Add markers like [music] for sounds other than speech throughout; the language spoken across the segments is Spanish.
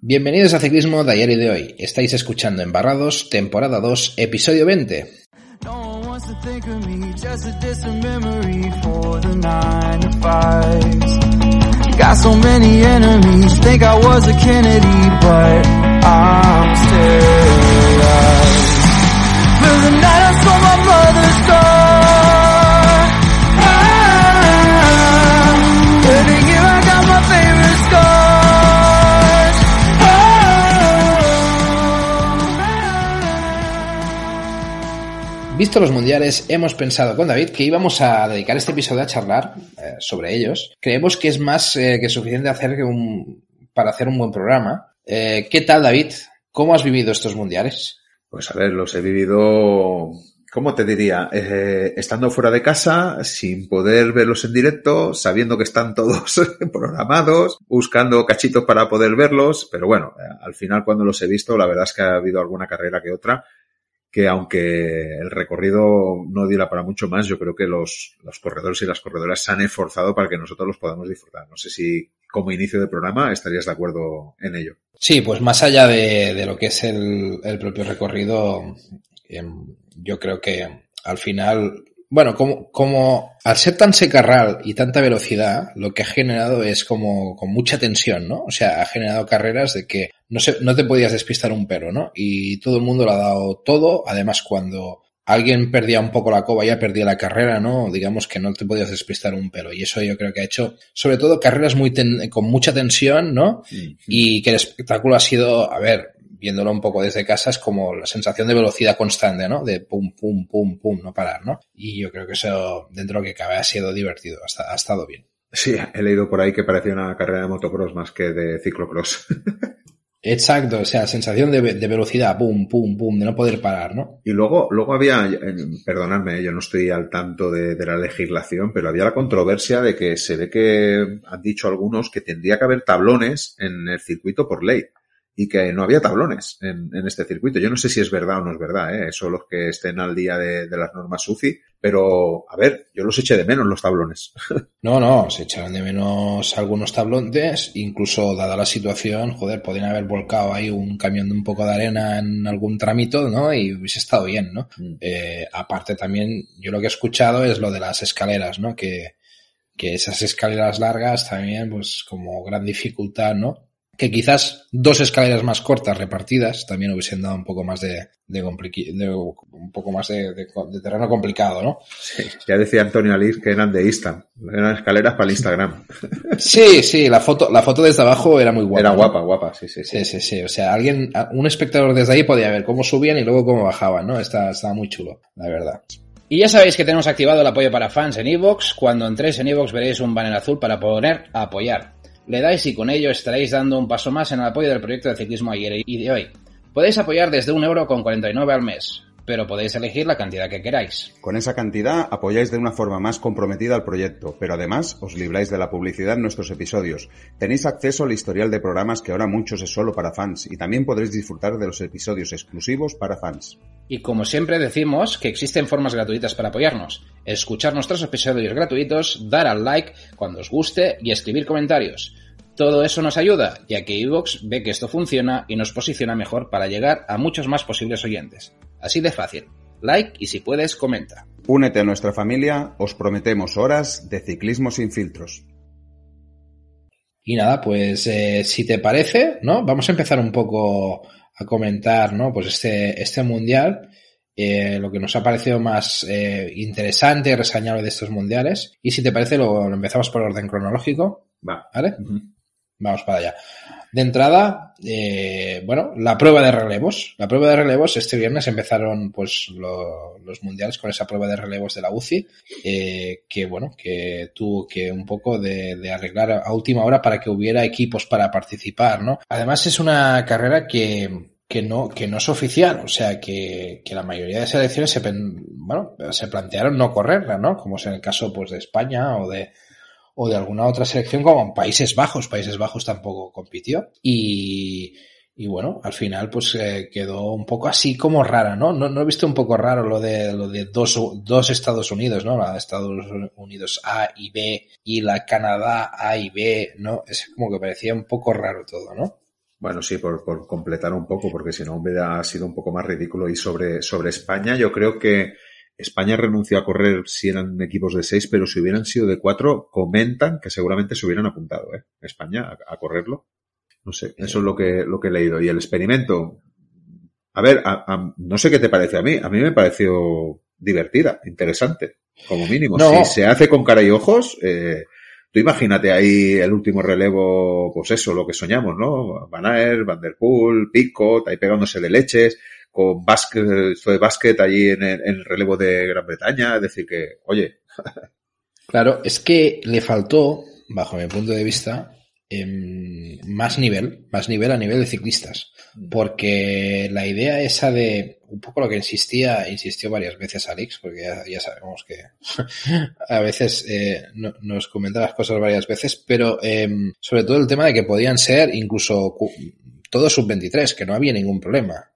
Bienvenidos a Ciclismo Diario de hoy. Estáis escuchando Embarrados, temporada 2, episodio 20. Visto los mundiales, hemos pensado con David que íbamos a dedicar este episodio a charlar eh, sobre ellos. Creemos que es más eh, que suficiente hacer que un, para hacer un buen programa. Eh, ¿Qué tal, David? ¿Cómo has vivido estos mundiales? Pues a ver, los he vivido, ¿cómo te diría? estando fuera de casa, sin poder verlos en directo, sabiendo que están todos [laughs] programados, buscando cachitos para poder verlos, pero bueno, al final cuando los he visto, la verdad es que ha habido alguna carrera que otra que aunque el recorrido no diera para mucho más, yo creo que los, corredores y las corredoras se han esforzado para que nosotros los podamos disfrutar. No sé si como inicio del programa estarías de acuerdo en ello. Sí, pues más allá de, lo que es el, propio recorrido, em, yo creo que al final bueno, como, como al ser tan secarral y tanta velocidad, lo que ha generado es como con mucha tensión, ¿no? O sea, ha generado carreras de que no, se, no te podías despistar un pelo, ¿no? Y todo el mundo lo ha dado todo. Además, cuando alguien perdía un poco la coba, ya perdía la carrera, ¿no? Digamos que no te podías despistar un pelo. Y eso yo creo que ha hecho, sobre todo, carreras muy con mucha tensión, ¿no? Mm, y mm. que el espectáculo ha sido, a ver, viéndolo un poco desde casa, es como la sensación de velocidad constante, ¿no? De pum, pum, pum, pum, no parar, ¿no? Y yo creo que eso, dentro de lo que cabe, ha sido divertido, ha, ha estado bien. Sí, he leído por ahí que parecía una carrera de motocross más que de ciclocross. [laughs] Exacto, o sea, sensación de, velocidad, pum, pum, pum, de no poder parar, ¿no? Y luego, luego había, eh, perdonadme, eh, yo no estoy al tanto de, de, la legislación, pero había la controversia de que se ve que han dicho algunos que tendría que haber tablones en el circuito por ley y que no había tablones en, en, este circuito. Yo no sé si es verdad o no es verdad, ¿eh? eso los que estén al día de, las normas sufi pero a ver, yo los eché de menos los tablones. [laughs] No, no, se echaron de menos algunos tablones, incluso dada la situación, joder, podían haber volcado ahí un camión de un poco de arena en algún trámite, ¿no? Y hubiese estado bien, ¿no? Mm. Eh, aparte también, yo lo que he escuchado es lo de las escaleras, ¿no? Que, que esas escaleras largas también, pues como gran dificultad, ¿no? que quizás dos escaleras más cortas repartidas también hubiesen dado un poco más de, un poco más de, terreno complicado, ¿no? Sí, ya decía Antonio Alís que eran de Insta, eran escaleras para el Instagram. Sí, sí, la foto, la foto desde abajo era muy guapa. Era guapa, guapa, sí, sí, sí, sí. Sí, O sea, alguien, un espectador desde ahí podía ver cómo subían y luego cómo bajaban, ¿no? Está, estaba muy chulo, la verdad. Y ya sabéis que tenemos activado el apoyo para fans en Evox. Cuando entréis en Evox veréis un banner azul para poner apoyar le dais y con ello estaréis dando un paso más en el apoyo del proyecto de ciclismo ayer y de hoy. Podéis apoyar desde un euro con 49 al mes pero podéis elegir la cantidad que queráis. Con esa cantidad apoyáis de una forma más comprometida al proyecto, pero además os libráis de la publicidad en nuestros episodios. Tenéis acceso al historial de programas que ahora muchos es solo para fans y también podréis disfrutar de los episodios exclusivos para fans. Y como siempre decimos que existen formas gratuitas para apoyarnos. Escuchar nuestros episodios gratuitos, dar al like cuando os guste y escribir comentarios. Todo eso nos ayuda, ya que Evox ve que esto funciona y nos posiciona mejor para llegar a muchos más posibles oyentes. Así de fácil. Like y si puedes, comenta. Únete a nuestra familia, os prometemos horas de ciclismo sin filtros. Y nada, pues eh, si te parece, ¿no? Vamos a empezar un poco a comentar, ¿no? Pues este, este mundial. Eh, lo que nos ha parecido más eh, interesante y resañable de estos mundiales. Y si te parece, lo, empezamos por orden cronológico. Va. ¿Vale? Vamos para allá. De entrada, eh, bueno, la prueba de relevos. La prueba de relevos, este viernes empezaron pues los mundiales con esa prueba de relevos de la UCI, eh, que bueno, que tuvo que un poco de, arreglar a última hora para que hubiera equipos para participar, ¿no? Además es una carrera que, no, que no es oficial, o sea que, que la mayoría de selecciones se, bueno, se plantearon no correrla, ¿no? Como es en el caso pues de España o de, o de alguna otra selección como Países Bajos. Países Bajos tampoco compitió. Y, bueno, al final pues eh, quedó un poco así como rara, ¿no? ¿no? he visto un poco raro lo de, lo de dos, dos Estados Unidos, ¿no? La Estados Unidos A y B y la Canadá A y B, ¿no? Es como que parecía un poco raro todo, ¿no? Bueno, sí, por, completar un poco, porque si no ha sido un poco más ridículo. Y sobre, sobre España, yo creo que España renunció a correr si eran equipos de seis, pero si hubieran sido de cuatro, comentan que seguramente se hubieran apuntado, ¿eh? España a, correrlo. No sé, eso es lo que, lo que he leído. Y el experimento, a ver, a, no sé qué te parece a mí, a mí me pareció divertida, interesante, como mínimo. Si se hace con cara y ojos, eh, tú imagínate ahí el último relevo, pues eso, lo que soñamos, ¿no? Van Vanderpool, Van Der Poel, Pico, ahí pegándose de leches, con básquet, fue básquet allí en el, relevo de Gran Bretaña. Es decir, que, oye. claro, es que le faltó, bajo mi punto de vista, em, más nivel, más nivel a nivel de ciclistas, mm. porque la idea esa de un poco lo que insistía, insistió varias veces Alex, porque ya, sabemos que [laughs] a veces eh, nos comenta las cosas varias veces, pero em, sobre todo el tema de que podían ser incluso todos sub-23, que no había ningún problema.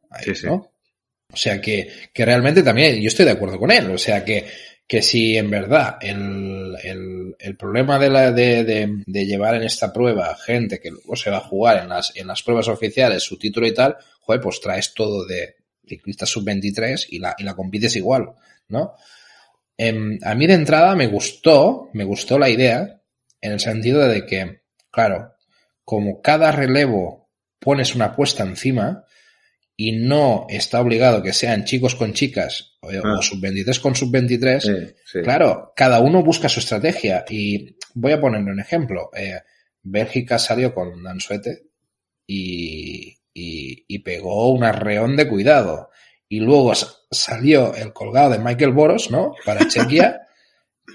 O sea que, que, realmente también yo estoy de acuerdo con él. O sea que, que si en verdad el, el, el problema de, la, de, de, llevar en esta prueba gente que luego se va a jugar en las, en las pruebas oficiales su título y tal, joder, pues traes todo de ciclista sub-23 y la, y la compites igual, ¿no? Em, a mí de entrada me gustó, me gustó la idea en el sentido de que, claro, como cada relevo pones una apuesta encima, y no está obligado que sean chicos con chicas o, ah. sub-23 con sub-23, claro, cada uno busca su estrategia. Y voy a ponerle un ejemplo. Eh, Bélgica salió con un y, y, y, pegó un arreón de cuidado. Y luego salió el colgado de Michael Boros, ¿no? Para Chequia. [laughs]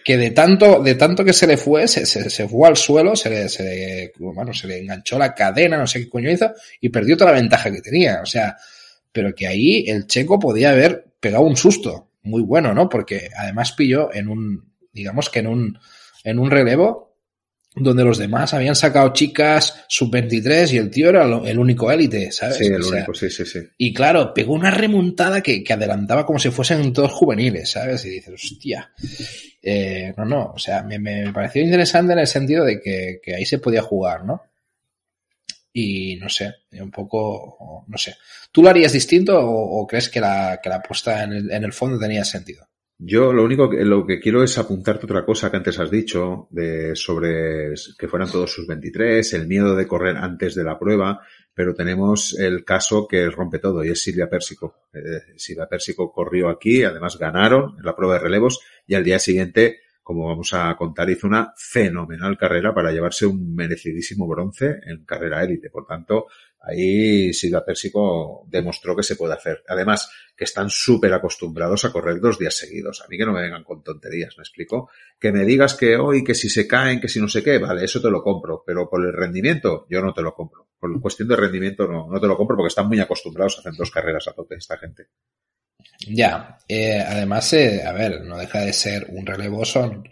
que de tanto, de tanto que se le fue, se, fue al suelo, se le, se bueno, se le enganchó la cadena, no sé qué coño hizo, y perdió toda la ventaja que tenía. O sea, pero que ahí el checo podía haber pegado un susto muy bueno, ¿no? Porque además pilló en un, digamos que en un, en un relevo donde los demás habían sacado chicas sub-23 y el tío era el único élite, ¿sabes? Sí, el único, sí, sí, sí. Y claro, pegó una remontada que, adelantaba como si fuesen todos juveniles, ¿sabes? Y dices, hostia. Eh, no, no, o sea, me, pareció interesante en el sentido de que, ahí se podía jugar, ¿no? Y no sé, un poco, no sé. ¿Tú lo harías distinto o, crees que la, que la apuesta en en el fondo tenía sentido? Yo lo único que, lo que quiero es apuntarte otra cosa que antes has dicho de sobre que fueran todos sus 23, el miedo de correr antes de la prueba, pero tenemos el caso que rompe todo y es Silvia Pérsico. Eh, Silvia Pérsico corrió aquí, además ganaron la prueba de relevos y al día siguiente, como vamos a contar, hizo una fenomenal carrera para llevarse un merecidísimo bronce en carrera élite. Por tanto, Ahí Silva Pérsico demostró que se puede hacer. Además, que están súper acostumbrados a correr dos días seguidos. A mí que no me vengan con tonterías, ¿me explico? Que me digas que hoy, que si se caen, que si no sé qué, vale, eso te lo compro. Pero por el rendimiento, yo no te lo compro. Por cuestión de rendimiento, no, te lo compro porque están muy acostumbrados a hacer dos carreras a tope esta gente. Ya, eh, además, eh, a ver, no deja de ser un relevo, son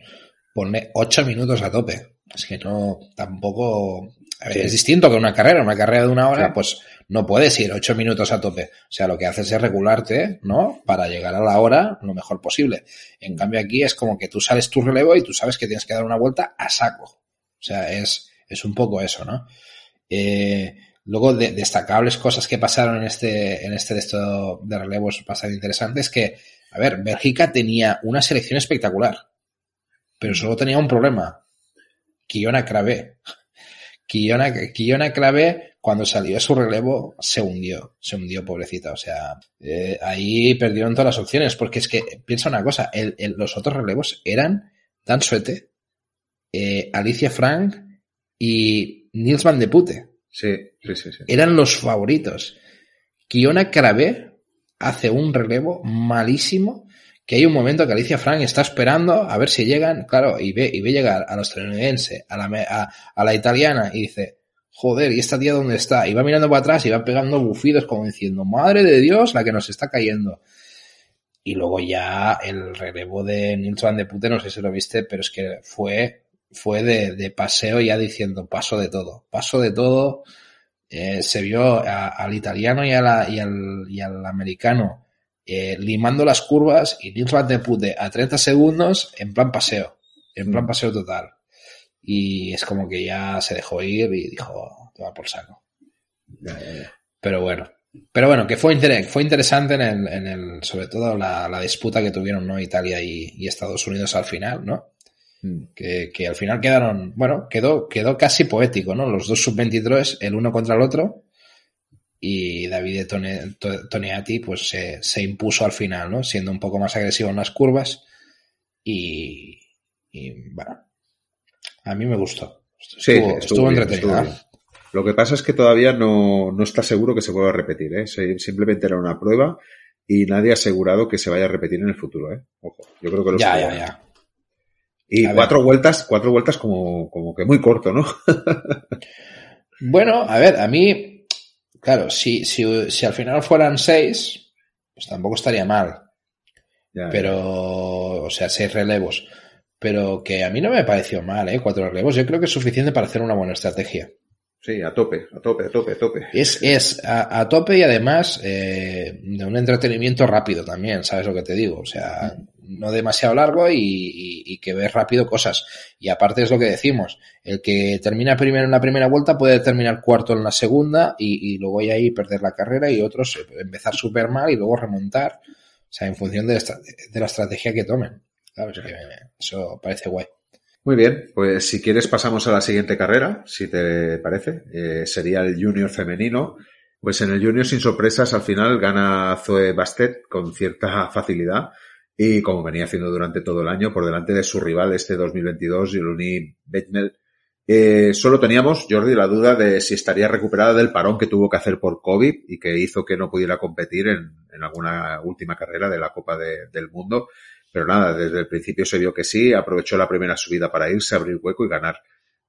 ocho minutos a tope. Es que no, tampoco es distinto que una carrera, una carrera de una hora, pues no puedes ir ocho minutos a tope. O sea, lo que haces es regularte, ¿no? Para llegar a la hora lo mejor posible. En cambio, aquí es como que tú sales tu relevo y tú sabes que tienes que dar una vuelta a saco. O sea, es, es un poco eso, ¿no? Eh, luego, de, destacables cosas que pasaron en este, en este de de relevos bastante interesantes es que, a ver, Bélgica tenía una selección espectacular, pero solo tenía un problema. Kiona Kravé. Kiona, Kiona cuando salió a su relevo, se hundió, se hundió, pobrecita. O sea, eh, ahí perdieron todas las opciones, porque es que, piensa una cosa, los otros relevos eran Dan Suete, eh, Alicia Frank y Nils Van de Pute. Sí, sí, sí, Eran los favoritos. Kiona Clave hace un relevo malísimo que hay un momento que Alicia Frank está esperando a ver si llegan, claro, y ve, y ve llegar a la estadounidense, a la, la italiana, y dice, joder, ¿y esta tía dónde está? Y va mirando para atrás y va pegando bufidos como diciendo, madre de Dios, la que nos está cayendo. Y luego ya el relevo de Nils de Pute, no sé si lo viste, pero es que fue, fue de, paseo ya diciendo, paso de todo, paso de todo. Eh, se vio al italiano y, al, y al americano eh, limando las curvas y Nils Van de Pute a 30 segundos en plan paseo, en plan mm. paseo total. Y es como que ya se dejó ir y dijo, te va por saco. Pero bueno, pero bueno, que fue, fue interesante en sobre todo la, disputa que tuvieron ¿no? Italia y, Estados Unidos al final, ¿no? Mm. Que, que, al final quedaron, bueno, quedó, quedó casi poético, ¿no? Los dos sub-23, el uno contra el otro, y David Toniati pues se, impuso al final, ¿no? Siendo un poco más agresivo en las curvas y, bueno, a mí me gustó. sí, estuvo, Lo que pasa es que todavía no, está seguro que se vuelva a repetir, ¿eh? Simplemente era una prueba y nadie ha asegurado que se vaya a repetir en el futuro, ¿eh? Ojo, yo creo que lo Ya, ya, ¿eh? ya. Y cuatro vueltas, cuatro vueltas como, como que muy corto, ¿no? [laughs] bueno, a ver, a mí Claro, si, al final fueran seis, pues tampoco estaría mal. pero, o sea, seis relevos. Pero que a mí no me pareció mal, ¿eh? Cuatro relevos. Yo creo que es suficiente para hacer una buena estrategia. Sí, a tope, a tope, a tope, a tope. Es, es a, tope y además eh, de un entretenimiento rápido también, ¿sabes lo que te digo? O sea, no demasiado largo y, que ve rápido cosas. Y aparte es lo que decimos, el que termina primero en la primera vuelta puede terminar cuarto en la segunda y, luego ahí perder la carrera y otros eh, empezar súper mal y luego remontar, o sea, en función de, la estrategia que tomen. eso parece guay. Muy bien, pues si quieres pasamos a la siguiente carrera, si te parece. Eh, sería el junior femenino. Pues en el junior, sin sorpresas, al final gana Zoe Bastet con cierta facilidad y como venía haciendo durante todo el año, por delante de su rival este 2022, Yuluni Bechmel, solo teníamos, Jordi, la duda de si estaría recuperada del parón que tuvo que hacer por COVID y que hizo que no pudiera competir en, alguna última carrera de la Copa del Mundo. Pero nada, desde el principio se vio que sí, aprovechó la primera subida para irse, a abrir hueco y ganar.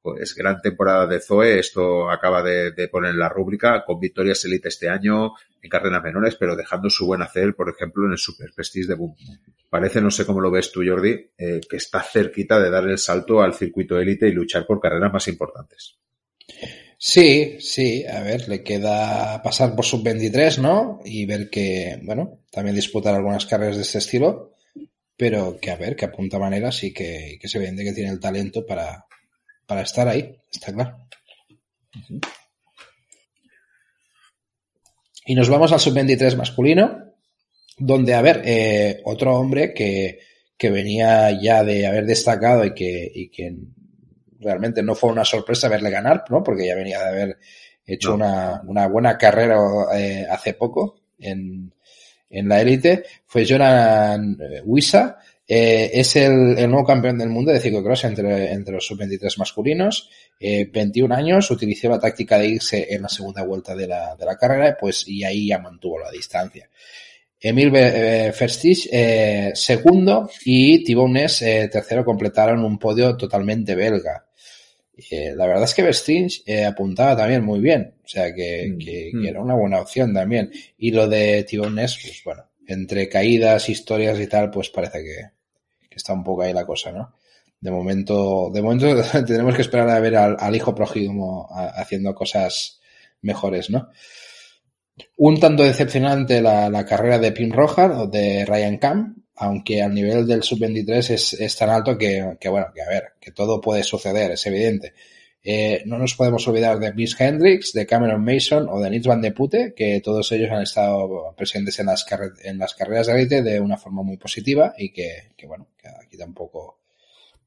Pues gran temporada de Zoe, esto acaba de, poner en la rúbrica, con victorias elite este año, en carreras menores, pero dejando su buen hacer, por ejemplo, en el Super Prestige de Boom parece, no sé cómo lo ves tú, Jordi, eh, que está cerquita de dar el salto al circuito élite y luchar por carreras más importantes. Sí, sí, a ver, le queda pasar por sub-23, ¿no? Y ver que, bueno, también disputar algunas carreras de este estilo, pero que a ver, que apunta maneras y que, se vende que tiene el talento para, estar ahí, está claro. Y nos vamos al sub-23 masculino, donde, a ver, eh, otro hombre que, que, venía ya de haber destacado y que, y que realmente no fue una sorpresa verle ganar, ¿no? Porque ya venía de haber hecho una, una, buena carrera eh, hace poco en, en la élite, fue Jonathan Wisa. Eh, eh, es el, el, nuevo campeón del mundo de ciclocross entre, entre los sub-23 masculinos. Eh, 21 años, utilizó la táctica de irse en la segunda vuelta de la, de la carrera pues, y ahí ya mantuvo la distancia. Emil Verstich eh, eh, segundo y Tibounes eh, tercero completaron un podio totalmente belga. Eh, la verdad es que Verstich apuntaba también muy bien, o sea mm, mm. que, era una buena opción también. Y lo de Tibones pues bueno, entre caídas, historias y tal, pues parece que, está un poco ahí la cosa, ¿no? De momento, de momento [laughs] tenemos que esperar a ver al, al hijo prójimo haciendo cosas mejores, ¿no? Un tanto decepcionante la, carrera de Pim Rojas o de Ryan Cam, aunque al nivel del sub-23 es, tan alto que, bueno, que a ver, que todo puede suceder, es evidente. Eh, no nos podemos olvidar de Miss Hendricks, de Cameron Mason o de Nils Van que todos ellos han estado presentes en las, en las carreras de élite de una forma muy positiva y que, que bueno, que aquí tampoco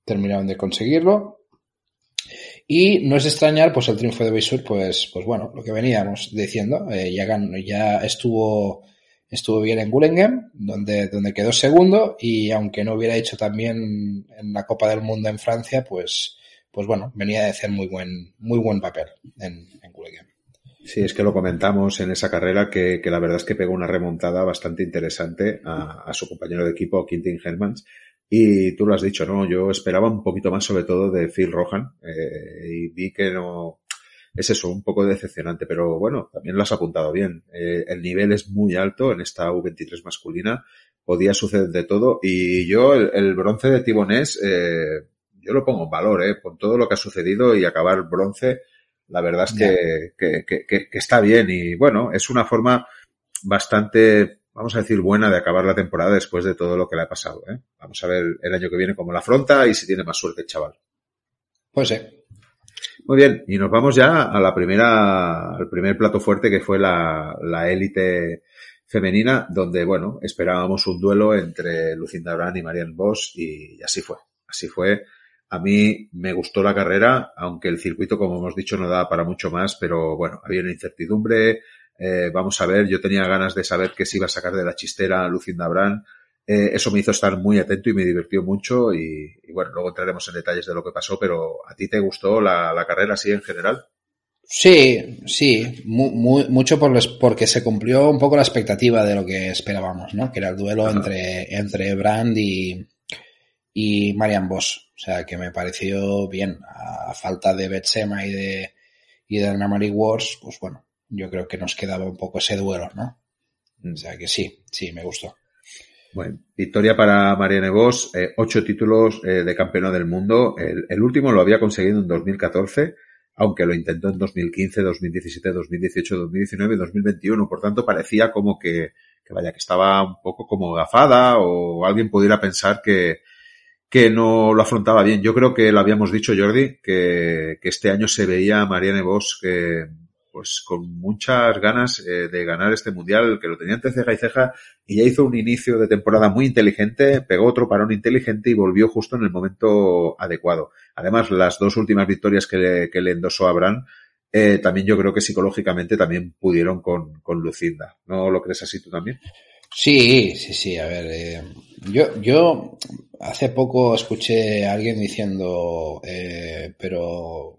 terminaron de conseguirlo. Y no es extrañar pues el triunfo de Bissur, pues, pues bueno, lo que veníamos diciendo, eh, ya, ya estuvo, estuvo bien en Gulingen, donde, donde quedó segundo, y aunque no hubiera hecho también en la Copa del Mundo en Francia, pues, pues bueno, venía de hacer muy buen, muy buen papel en, en Sí, es que lo comentamos en esa carrera que, la verdad es que pegó una remontada bastante interesante a, a su compañero de equipo, Quintin Hermans, y tú lo has dicho, ¿no? Yo esperaba un poquito más, sobre todo, de Phil Rohan. Eh, y vi que no. Es eso, un poco decepcionante, pero bueno, también lo has apuntado bien. Eh, el nivel es muy alto en esta U23 masculina. Podía suceder de todo. Y yo, el, bronce de Tibonés, eh, yo lo pongo en valor, ¿eh? Con todo lo que ha sucedido y acabar bronce, la verdad es que, que, que está bien. Y bueno, es una forma bastante vamos a decir, buena de acabar la temporada después de todo lo que le ha pasado. ¿eh? Vamos a ver el año que viene cómo la afronta y si tiene más suerte el chaval. Pues sí. Muy bien, y nos vamos ya a la primera, al primer plato fuerte que fue la, la élite femenina, donde, bueno, esperábamos un duelo entre Lucinda Brand y Marianne Bosch y, así fue. Así fue. A mí me gustó la carrera, aunque el circuito, como hemos dicho, no daba para mucho más, pero bueno, había una incertidumbre, eh, vamos a ver, yo tenía ganas de saber qué se iba a sacar de la chistera Lucinda Brand. Eh, eso me hizo estar muy atento y me divirtió mucho. Y, bueno, luego entraremos en detalles de lo que pasó, pero ¿a ti te gustó la, la carrera así en general? Sí, sí, muy, mucho por porque se cumplió un poco la expectativa de lo que esperábamos, ¿no? Que era el duelo entre, entre Brand y, y Marian Boss. O sea, que me pareció bien. A falta de Betsema y de, y de Wars, pues bueno, yo creo que nos quedaba un poco ese duelo, ¿no? Mm. O sea que sí, sí, me gustó. Bueno, victoria para Marianne Vos, eh, ocho títulos eh, de campeona del mundo. El, último lo había conseguido en 2014, aunque lo intentó en 2015, 2017, 2018, 2019 2021. Por tanto, parecía como que, vaya, que estaba un poco como gafada o alguien pudiera pensar que, que no lo afrontaba bien. Yo creo que lo habíamos dicho, Jordi, que, que este año se veía a Marianne Vos que eh, pues con muchas ganas eh, de ganar este mundial, que lo tenía entre ceja y ceja, y ya hizo un inicio de temporada muy inteligente, pegó otro parón inteligente y volvió justo en el momento adecuado. Además, las dos últimas victorias que le, que le endosó a eh, también yo creo que psicológicamente también pudieron con, con Lucinda. ¿No lo crees así tú también? Sí, sí, sí. A ver, eh, yo, yo hace poco escuché a alguien diciendo, pero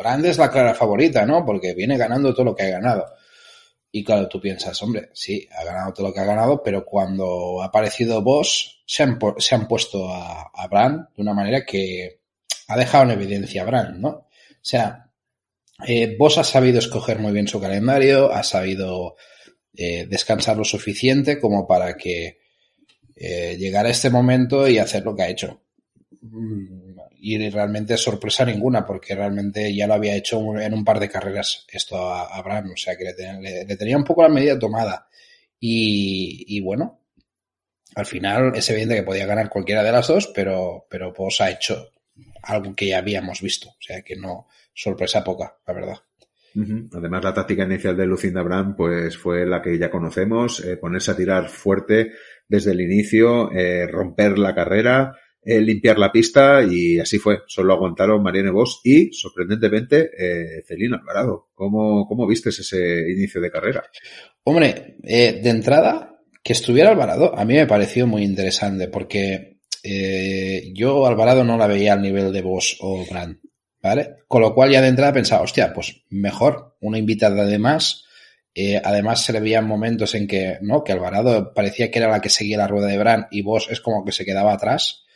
Brand es la clara favorita, ¿no? Porque viene ganando todo lo que ha ganado. Y claro, tú piensas, hombre, sí, ha ganado todo lo que ha ganado, pero cuando ha aparecido Vos, se han, puesto a, Brand de una manera que ha dejado en evidencia a Brand, ¿no? O sea, Vos eh, has ha sabido escoger muy bien su calendario, ha sabido eh, descansar lo suficiente como para que eh, a este momento y hacer lo que ha hecho. Mm, y realmente sorpresa ninguna, porque realmente ya lo había hecho en un par de carreras esto a, Abraham. o sea que le tenía, un poco la medida tomada. Y, bueno, al final es evidente que podía ganar cualquiera de las dos, pero, pero pues ha hecho algo que ya habíamos visto, o sea que no, sorpresa poca, la verdad. Además, la táctica inicial de Lucinda Abraham pues fue la que ya conocemos, eh, ponerse a tirar fuerte desde el inicio, eh, romper la carrera, eh, limpiar la pista y así fue. Solo aguantaron Mariano Vos y, sorprendentemente, eh, Celina Alvarado. ¿Cómo, ¿Cómo vistes ese inicio de carrera? Hombre, eh, de entrada, que estuviera Alvarado a mí me pareció muy interesante porque yo Alvarado no la veía al nivel de Vos o Brand, ¿vale? Con lo cual ya de entrada pensaba, hostia, pues mejor, una invitada de más. además, se le veían momentos en que, ¿no? Que Alvarado parecía que era la que seguía la rueda de Brand y vos es como que se quedaba atrás.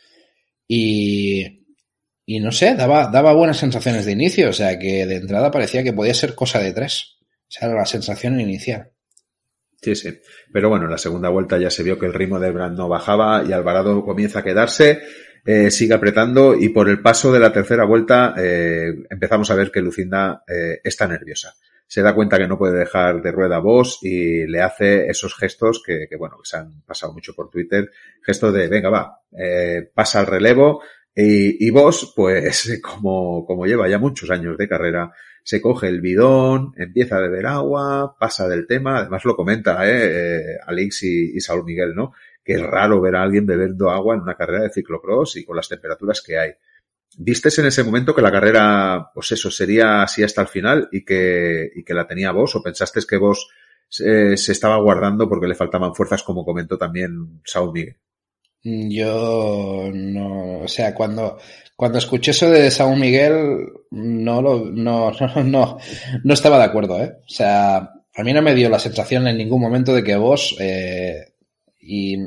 Y, no sé, daba, buenas sensaciones de inicio, o sea que de entrada parecía que podía ser cosa de tres. O sea, era la sensación inicial. Sí, sí. Pero bueno, en la segunda vuelta ya se vio que el ritmo de Brand no bajaba y Alvarado comienza a quedarse, eh, sigue apretando y por el paso de la tercera vuelta eh, empezamos a ver que Lucinda eh, está nerviosa se da cuenta que no puede dejar de rueda vos y le hace esos gestos que, bueno, que se han pasado mucho por Twitter, gestos de, venga, va, eh, pasa al relevo, y, y pues [laughs] como, como lleva ya muchos años de carrera, se coge el bidón, empieza a beber agua, pasa del tema, además lo comenta eh, ¿eh? Alex y, y, Saúl Miguel, ¿no? Que es raro ver a alguien bebiendo agua en una carrera de ciclocross y con las temperaturas que hay vistes en ese momento que la carrera, pues eso, sería así hasta el final y que, y que la tenía vos o pensaste que vos se estaba guardando porque le faltaban fuerzas, como comentó también Saúl Miguel? Mm, yo no, o sea, cuando, cuando escuché eso de Saúl Miguel, no, lo, [laughs] no, no, no, estaba de acuerdo, ¿eh? O sea, a mí no me dio la sensación en ningún momento de que vos eh, y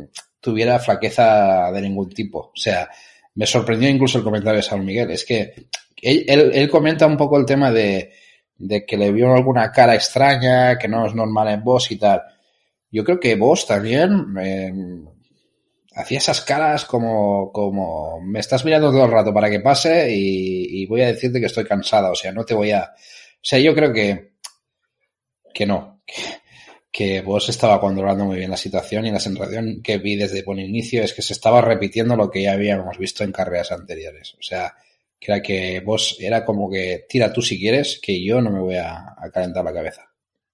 tuviera flaqueza de ningún tipo. O sea, me sorprendió incluso el comentario de San Miguel. Es que él, comenta un poco el tema de, que le vio alguna cara extraña, que no es normal en vos y tal. Yo creo que vos también eh, hacía esas caras como, como me estás mirando todo el rato para que pase y, voy a decirte que estoy cansada. O sea, no te voy a. O sea, yo creo que, que no que vos estaba controlando muy bien la situación y la sensación que vi desde buen inicio es que se estaba repitiendo lo que ya habíamos visto en carreras anteriores. O sea, que era que vos era como que tira tú si quieres, que yo no me voy a, a calentar la cabeza.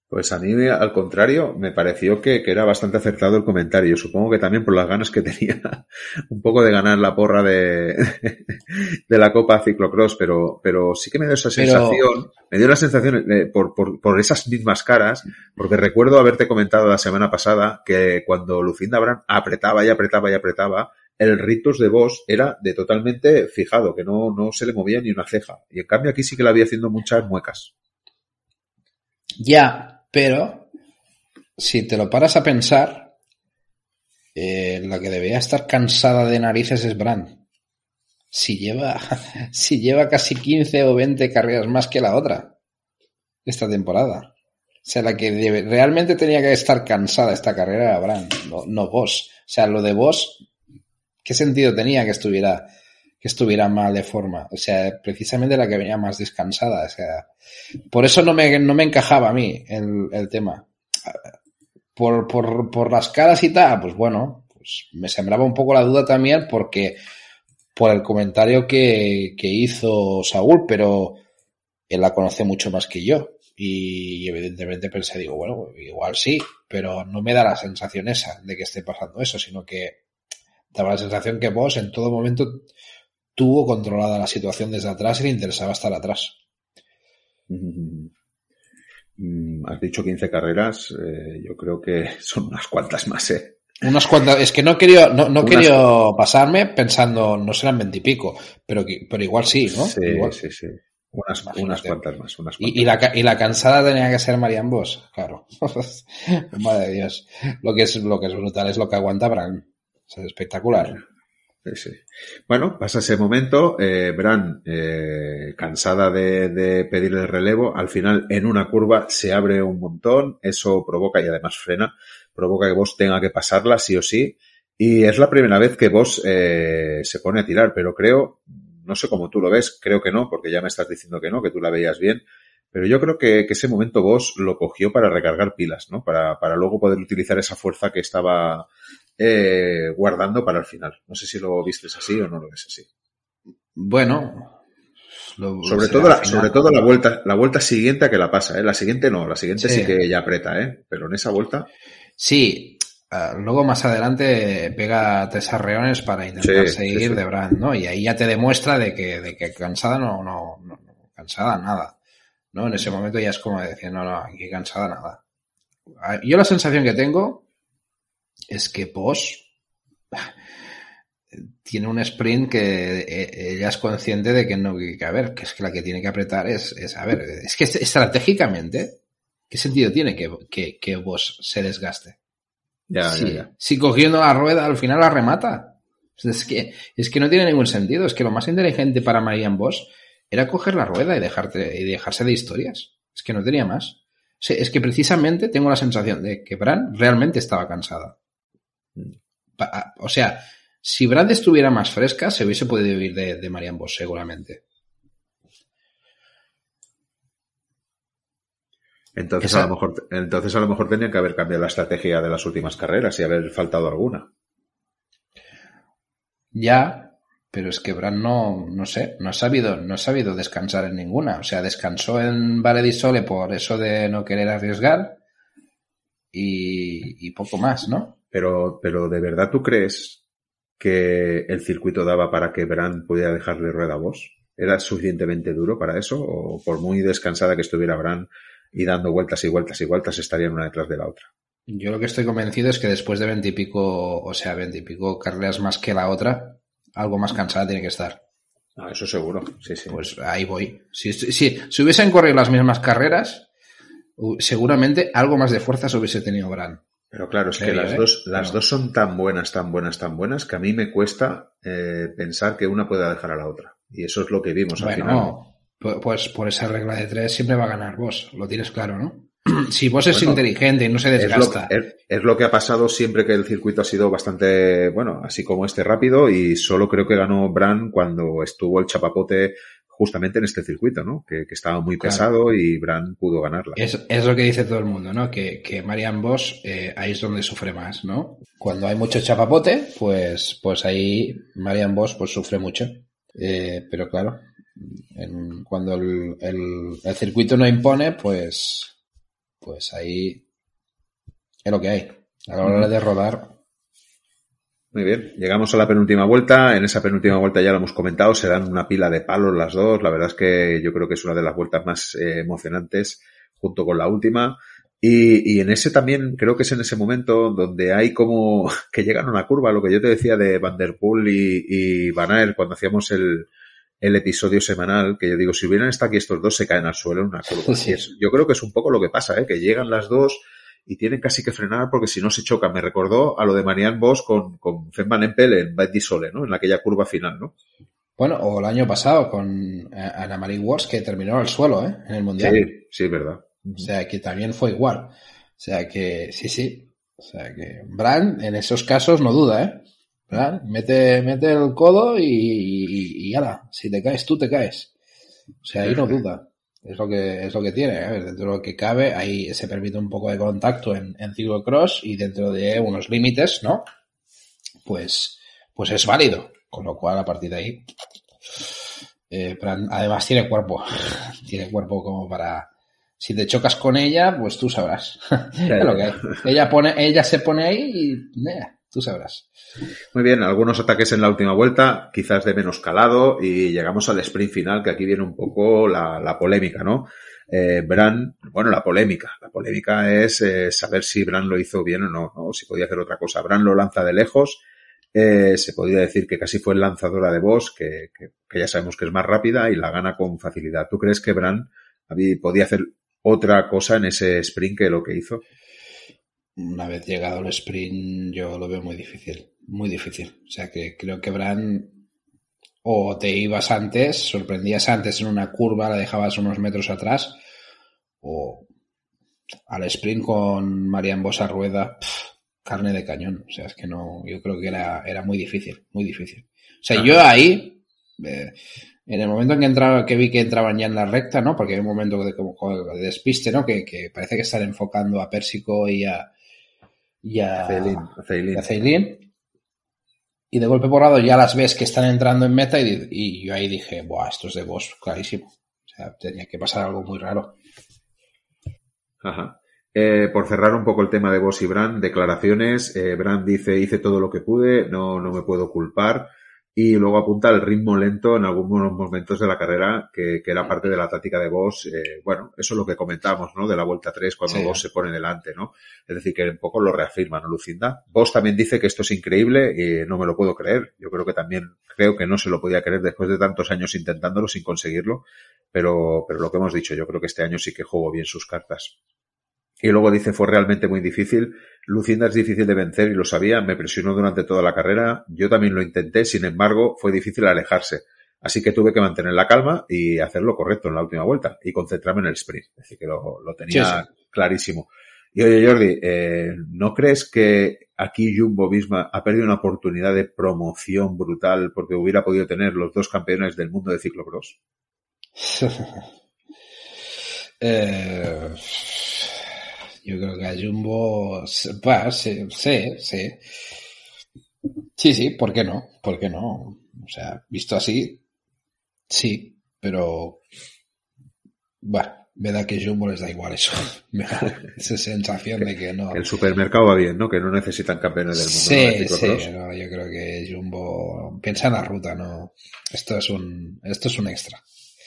Pues a mí, al contrario, me pareció que, que, era bastante acertado el comentario. Supongo que también por las ganas que [laughs] tenía un poco de ganar la porra de, de la Copa Ciclocross, pero, pero sí que me dio esa sensación, me dio la sensación por, esas mismas caras, porque recuerdo haberte comentado la semana pasada que cuando Lucinda Brand apretaba y apretaba y apretaba, el ritus de voz era de totalmente fijado, que no, no se le movía ni una ceja. Y en cambio aquí sí que la había haciendo muchas muecas. Ya, pero si te lo paras a pensar, eh, la que debía estar cansada de narices es Brand si lleva, [laughs] si lleva casi 15 o 20 carreras más que la otra esta temporada. O sea, la que realmente tenía que estar cansada esta carrera era no, Vos. O sea, lo de Vos, ¿qué sentido tenía que estuviera, que estuviera mal de forma? O sea, precisamente la que venía más descansada. sea, por eso no me, no me encajaba a mí el, el tema. Por, por, por las caras y tal, pues bueno, pues me sembraba un poco la duda también porque por el comentario que, que hizo Saúl, pero él la conoce mucho más que yo. Y evidentemente pensé, digo, bueno, igual sí, pero no me da la sensación esa de que esté pasando eso, sino que daba la sensación que vos en todo momento tuvo controlada la situación desde atrás y le interesaba estar atrás. Mm, mm, mm. Has dicho 15 carreras, eh, yo creo que son unas cuantas más, ¿eh? es que no quería, no, quería pasarme pensando, no serán veintipico, pero, pero igual sí, ¿no? Sí, sí, sí. Unas, cuantas más. y, la, cansada tenía que ser Marian Bosch? claro. [laughs] Madre de Dios. Lo que, es, lo que es brutal es lo que aguanta Bran. es espectacular. Bueno, pasa ese momento. Eh, Bran, eh, cansada de, de el relevo, al final en una curva se abre un montón. Eso provoca y además frena provoca que vos tenga que pasarla sí o sí. Y es la primera vez que vos eh, se pone a tirar, pero creo, no sé cómo tú lo ves, creo que no, porque ya me estás diciendo que no, que tú la veías bien, pero yo creo que, ese momento vos lo cogió para recargar pilas, ¿no? Para, para luego poder utilizar esa fuerza que estaba eh, guardando para el final. No sé si lo viste así o no lo ves así. Bueno, sobre, todo la, sobre todo la vuelta la vuelta siguiente a que la pasa ¿eh? la siguiente no la siguiente sí. que ya aprieta ¿eh? pero en esa vuelta Sí, ah, luego más adelante pega tres para intentar seguir de Brand, ¿no? Y ahí ya te demuestra de que, de que cansada no, no, no, cansada nada, ¿no? En ese momento ya es como decir, no, no, aquí cansada nada. Ah, yo la sensación que tengo es que Pos [laughs] tiene un sprint que eh, ella es consciente de que no, que a ver, que es que la que tiene que apretar es, es a ver, es que estratégicamente ¿Qué sentido tiene que, que, vos se desgaste? Si cogiendo la rueda al final la remata. Es que, es que no tiene ningún sentido. Es que lo más inteligente para Marian Vos era coger la rueda y, dejarte, y dejarse de historias. Es que no tenía más. es que precisamente tengo la sensación de que Bran realmente estaba cansada. Mm. O sea, si Bran estuviera más fresca, se hubiese podido vivir de, de Marian Vos seguramente. Entonces a, lo mejor, entonces a lo mejor tenía que haber cambiado la estrategia de las últimas carreras y haber faltado alguna. Ya, pero es que Brand no, no sé, no ha sabido, no ha sabido descansar en ninguna. O sea, descansó en Valle por eso de no querer arriesgar y, poco más, ¿no? Pero, pero ¿de verdad tú crees que el circuito daba para que Brand pudiera dejarle rueda a vos? ¿Era suficientemente duro para eso? ¿O por muy descansada que estuviera Brand, y dando vueltas y vueltas y vueltas estarían una detrás de la otra. Yo lo que estoy convencido es que después de veintipico, o sea, veintipico carreras más que la otra, algo más cansada tiene que estar. Ah, eso seguro, sí, sí. Pues ahí voy. Si, si, hubiesen corrido las mismas carreras, seguramente algo más de fuerzas hubiese tenido Bran. Pero claro, es que las, ¿eh? dos, las dos son tan buenas, tan buenas, tan buenas, que a mí me cuesta eh, pensar que una pueda dejar a la otra. Y eso es lo que vimos al final pues por esa regla de tres siempre va a ganar vos, lo tienes claro, ¿no? [clears throat] si vos es inteligente y no se desgasta. Es lo, que ha pasado siempre que el circuito ha sido bastante, bueno, así como este rápido y solo creo que ganó Brand cuando estuvo el chapapote justamente en este circuito, ¿no? Que, estaba muy pesado y Brand pudo ganarla. Es, lo que dice todo el mundo, ¿no? Que, Marian Vos, eh, ahí es donde sufre más, ¿no? Cuando hay mucho chapapote, pues, pues ahí Marian Vos pues, sufre mucho. Eh, pero claro, cuando el, el, circuito no impone, pues, pues ahí es lo que hay. A la hora de rodar. Muy bien, llegamos a la penúltima vuelta. En esa penúltima vuelta ya lo hemos comentado, se dan una pila de palos las dos. La verdad es que yo creo que es una de las vueltas más eh, emocionantes junto con la última. Y, en ese también, creo que es en ese momento donde hay como [laughs] que llegan a una curva, lo que yo te decía de Van Der Poel y, y Van Aer cuando hacíamos el, el episodio semanal, que yo digo, si hubieran estado aquí estos dos, se caen al suelo en una curva. yo creo que es un poco lo que pasa, ¿eh? que llegan las dos y tienen casi que frenar porque si no se chocan. Me recordó a lo de Marianne Vos con, con Empel en Badisole, Sole, ¿no? En aquella curva final, ¿no? Bueno, o el año pasado con eh, Ana Marie Wars, que terminó al suelo, ¿eh? En el Mundial. Sí, sí, es verdad. O sea, que también fue igual. O sea, que sí, sí. O sea, que Brand en esos casos no duda, ¿eh? Mete, mete el codo y, y, ala, si te caes tú te caes. O sea, ahí no duda. Es lo que, es lo que tiene. ¿eh? dentro de lo que cabe, ahí se permite un poco de contacto en, en Cross y dentro de unos límites, ¿no? Pues, pues es válido. Con lo cual, a partir de ahí, eh, además tiene cuerpo. [laughs] tiene cuerpo como para, si te chocas con ella, pues tú sabrás. [laughs] [laughs] Ella pone, ella se pone ahí y, Tú sabrás. Muy bien, algunos ataques en la última vuelta, quizás de menos calado, y llegamos al sprint final, que aquí viene un poco la, polémica, ¿no? Eh, Bran, bueno, la polémica. La polémica es eh, saber si Bran lo hizo bien o no, si podía hacer otra cosa. Bran lo lanza de lejos, eh, se podría decir que casi fue lanzadora de voz, que, que, ya sabemos que es más rápida y la gana con facilidad. ¿Tú crees que Bran podía hacer otra cosa en ese sprint que lo que hizo? una vez llegado el sprint yo lo veo muy difícil, muy difícil. O sea que creo que Brand o te ibas antes, sorprendías antes en una curva, la dejabas unos metros atrás, o al sprint con Mariam Bosa Rueda, carne de cañón. O sea, es que no, yo creo que era, era muy difícil, muy difícil. O sea, yo ahí, eh, en el momento en que entraba, que vi que entraban ya en la recta, ¿no? Porque hay un momento de como despiste, ¿no? Que, que parece que están enfocando a Pérsico y a, y Y de golpe borrado ya las ves que están entrando en meta y, yo ahí dije, Buah, esto es de boss, clarísimo. O sea, tenía que pasar algo muy raro. Eh, por cerrar un poco el tema de Boss y Brand, declaraciones. Eh, Brand dice, hice todo lo que pude, no, no me puedo culpar y luego apunta el ritmo lento en algunos momentos de la carrera, que, que era parte de la táctica de vos eh, bueno, eso es lo que comentábamos, ¿no? De la vuelta 3, cuando vos se pone delante, ¿no? Es decir, que un poco lo reafirma, ¿no, Lucinda? vos también dice que esto es increíble y no me lo puedo creer. Yo creo que también, creo que no se lo podía creer después de tantos años intentándolo sin conseguirlo, pero, pero lo que hemos dicho, yo creo que este año sí que jugó bien sus cartas. Y luego dice, fue realmente muy difícil. Lucinda es difícil de vencer y lo sabía, me presionó durante toda la carrera. Yo también lo intenté, sin embargo, fue difícil alejarse. Así que tuve que mantener la calma y hacer lo correcto en la última vuelta y concentrarme en el sprint. Así que lo, tenía clarísimo. Y oye, Jordi, eh, ¿no crees que aquí Jumbo Visma ha perdido una oportunidad de promoción brutal porque hubiera podido tener los dos campeones del mundo de ciclocross? [laughs] eh... Yo creo que a Jumbo va, sé, sé sí. Sí, ¿por qué no? ¿Por qué no? O sea, visto así, sí, pero bueno, me da que Jumbo les da igual eso. [laughs] Me da esa sensación de que no. El supermercado va bien, ¿no? Que no necesitan campeones del mundo. Sí, sí, yo creo que Jumbo piensa en la ruta, ¿no? Esto es un, esto es un extra.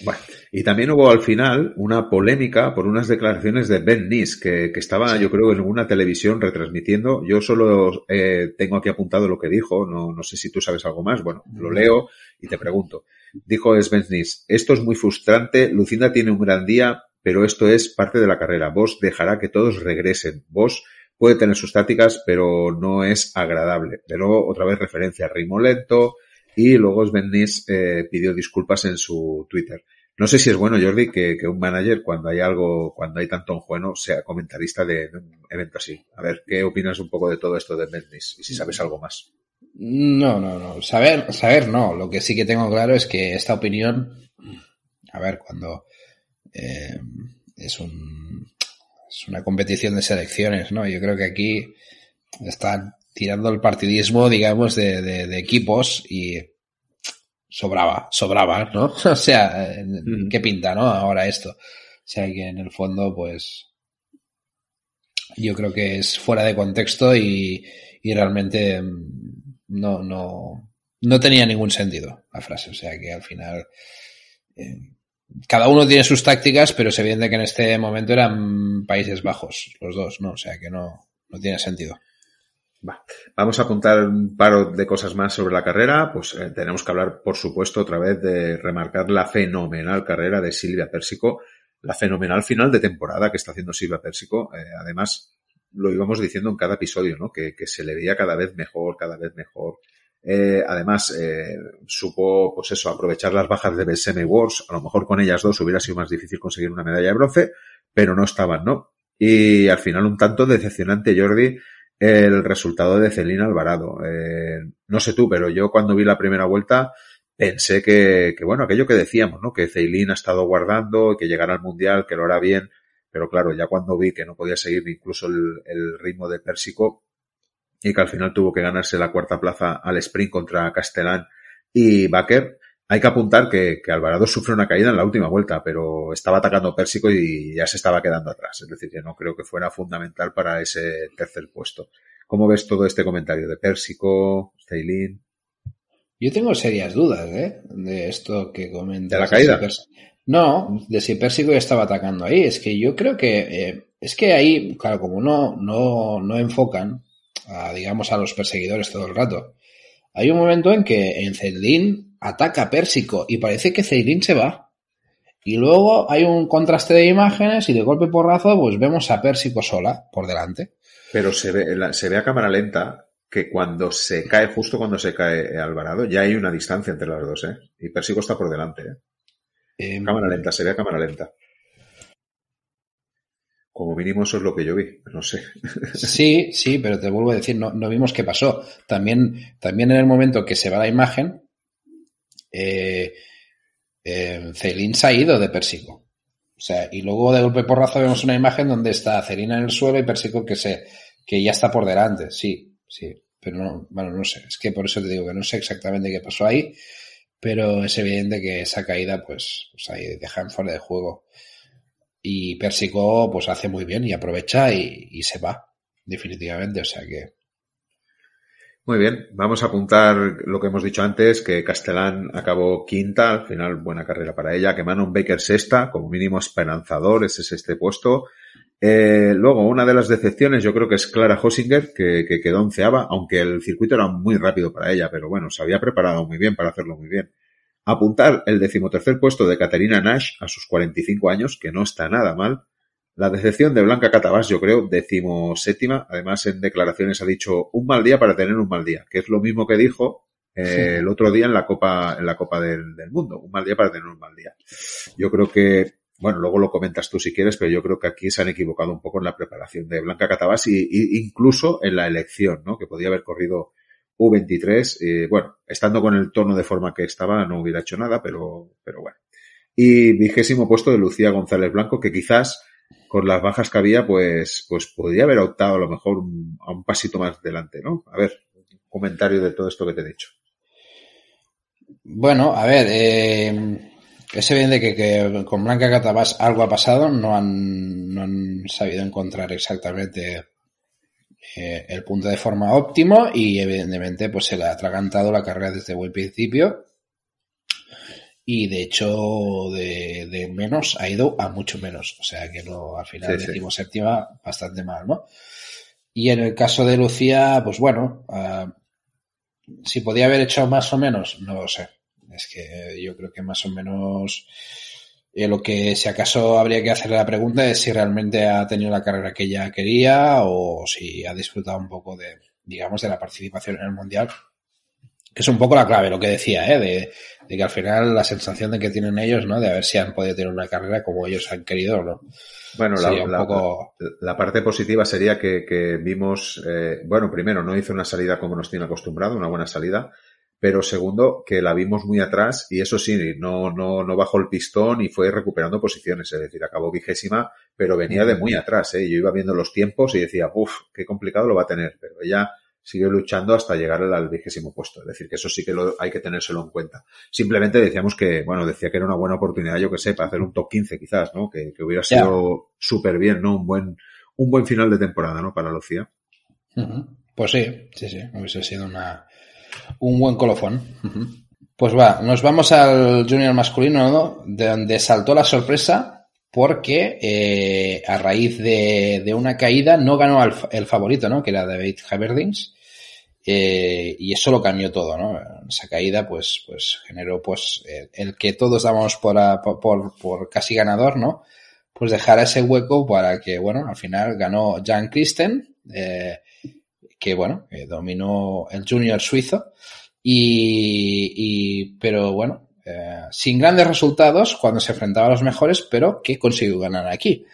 Bueno, y también hubo al final una polémica por unas declaraciones de Ben Nis, que, estaba yo creo en una televisión retransmitiendo. Yo solo eh, tengo aquí apuntado lo que dijo, no, no sé si tú sabes algo más, bueno, lo leo y te pregunto. Dijo Ben Nis, esto es muy frustrante, Lucinda tiene un gran día, pero esto es parte de la carrera. Vos dejará que todos regresen. Vos puede tener sus tácticas, pero no es agradable. De luego, otra vez referencia a ritmo lento, y luego Sven eh, pidió disculpas en su Twitter. No sé si es bueno, Jordi, que, un manager, cuando hay algo, cuando hay tanto un juego, sea comentarista de, un evento así. A ver, ¿qué opinas un poco de todo esto de Vennis Y si sabes algo más. No, no, no. Saber, saber no. Lo que sí que tengo claro es que esta opinión, a ver, cuando eh, es un es una competición de selecciones, ¿no? Yo creo que aquí están tirando el partidismo, digamos, de, equipos y sobraba, sobraba, ¿no? [laughs] O sea, eh, ¿qué pinta, ¿no? Ahora esto. O sea que en el fondo, pues, yo creo que es fuera de contexto y, realmente mm, no, no, no tenía ningún sentido la frase. O sea que al final, eh, cada uno tiene sus tácticas, pero es evidente que en este momento eran Países Bajos, los dos, ¿no? O sea que no, no tiene sentido. Vamos a apuntar un par de cosas más sobre la carrera. Pues eh, tenemos que hablar, por supuesto, otra vez de remarcar la fenomenal carrera de Silvia Pérsico, la fenomenal final de temporada que está haciendo Silvia Pérsico. Eh, además, lo íbamos diciendo en cada episodio, ¿no? Que, se le veía cada vez mejor, cada vez mejor. Eh, además, supo, pues eso, aprovechar las bajas de BSM Wars. A lo mejor con ellas dos hubiera sido más difícil conseguir una medalla de bronce, pero no estaban, ¿no? Y al final un tanto decepcionante, Jordi el resultado de Celina Alvarado. Eh, no sé tú, pero yo cuando vi la primera vuelta pensé que, que bueno, aquello que decíamos, ¿no? Que Celina ha estado guardando, que llegara al Mundial, que lo hará bien, pero claro, ya cuando vi que no podía seguir incluso el, ritmo de Persico y que al final tuvo que ganarse la cuarta plaza al sprint contra Castellán y Baker, hay que apuntar que, Alvarado sufre una caída en la última vuelta, pero estaba atacando Pérsico y ya se estaba quedando atrás. Es decir, que no creo que fuera fundamental para ese tercer puesto. ¿Cómo ves todo este comentario de Pérsico, Ceilín? Yo tengo serias dudas ¿eh? de esto que comenta. ¿De la caída? De no, de si Pérsico ya estaba atacando ahí. Es que yo creo que. Eh, es que ahí, claro, como no, no, enfocan, digamos, a los perseguidores todo el rato, hay un momento en que en Ceilín ataca a Pérsico y parece que Ceilín se va. Y luego hay un contraste de imágenes y de golpe porrazo pues vemos a Pérsico sola por delante. Pero se ve, se ve a cámara lenta que cuando se cae, justo cuando se cae Alvarado, ya hay una distancia entre las dos, ¿eh? Y Persico está por delante, ¿eh? Em, cámara lenta, se ve a cámara lenta. Como mínimo eso es lo que yo vi, no sé. [laughs] Sí, sí, pero te vuelvo a decir, no, no vimos qué pasó. También, también en el momento que se va la imagen, eh, eh, Celine se ha ido de Persico. O sea, y luego de golpe porrazo vemos una imagen donde está Celina en el suelo y Persico que se que ya está por delante. Sí, sí, pero no, bueno, no sé. Es que por eso te digo que no sé exactamente qué pasó ahí, pero es evidente que esa caída, pues, pues ahí dejan fuera de juego. Y Persico, pues hace muy bien y aprovecha y, y se va, definitivamente. O sea que muy bien, vamos a apuntar lo que hemos dicho antes, que Castellán acabó quinta, al final buena carrera para ella, que Manon Baker sexta, como mínimo esperanzador, ese es este puesto. Eh, luego, una de las decepciones yo creo que es Clara Hosinger, que, quedó onceava, aunque el circuito era muy rápido para ella, pero bueno, se había preparado muy bien para hacerlo muy bien. Apuntar el decimotercer puesto de Caterina Nash a sus 45 años, que no está nada mal. La decepción de Blanca Catabás, yo creo, decimoséptima. Además, en declaraciones ha dicho un mal día para tener un mal día, que es lo mismo que dijo eh, el otro día en la Copa, en la Copa del, Mundo. Un mal día para tener un mal día. Yo creo que, bueno, luego lo comentas tú si quieres, pero yo creo que aquí se han equivocado un poco en la preparación de Blanca Catabás y, incluso en la elección, ¿no? Que podía haber corrido U23. y, eh, bueno, estando con el tono de forma que estaba, no hubiera hecho nada, pero, pero bueno. Y vigésimo puesto de Lucía González Blanco, que quizás con las bajas que había, pues, pues podría haber optado a lo mejor a un pasito más delante, ¿no? A ver, comentario de todo esto que te he dicho. Bueno, a ver, eh, es evidente que, que con Blanca Catabás algo ha pasado, no han, sabido encontrar exactamente eh, el punto de forma óptimo y evidentemente pues se le ha atragantado la carrera desde buen principio y de hecho de, menos ha ido a mucho menos. O sea que no, al final decimos séptima bastante mal, ¿no? Y en el caso de Lucía, pues bueno, ah, si podía haber hecho más o menos, no lo sé. Es que yo creo que más o menos eh, lo que si acaso habría que hacerle la pregunta es si realmente ha tenido la carrera que ella quería o si ha disfrutado un poco de, digamos, de la participación en el Mundial, que es un poco la clave, lo que decía, ¿eh? de, y que al final la sensación de que tienen ellos, ¿no? De a ver si han podido tener una carrera como ellos han querido o no. Bueno, la, la, parte positiva sería que, que vimos, eh, bueno, primero, no hizo una salida como nos tiene acostumbrado, una buena salida, pero segundo, que la vimos muy atrás y eso sí, no, no, no bajó el pistón y fue recuperando posiciones, es decir, acabó vigésima, pero venía de muy atrás, ¿eh? yo iba viendo los tiempos y decía, uff, qué complicado lo va a tener, pero ya siguió luchando hasta llegar al vigésimo puesto. Es decir, que eso sí que lo, hay que tenérselo en cuenta. Simplemente decíamos que, bueno, decía que era una buena oportunidad, yo que sé, para hacer un top 15 quizás, ¿no? Que, hubiera sido súper bien, ¿no? Un buen, un buen final de temporada, ¿no? Para Lucía. Pues sí, sí, sí, hubiese sido una, un buen colofón. Pues va, nos vamos al junior masculino, ¿no? donde saltó la sorpresa porque eh, a raíz de, una caída no ganó el, favorito, ¿no? Que era David Haverding's. Eh, y eso lo cambió todo, ¿no? Esa caída, pues, pues generó, pues, eh, el, que todos dábamos por, por, casi ganador, ¿no? Pues dejar ese hueco para que, bueno, al final ganó Jan Christen, eh, que, bueno, dominó el junior suizo. Y, y pero bueno, sin grandes resultados cuando se enfrentaba a los mejores, pero que consiguió ganar aquí.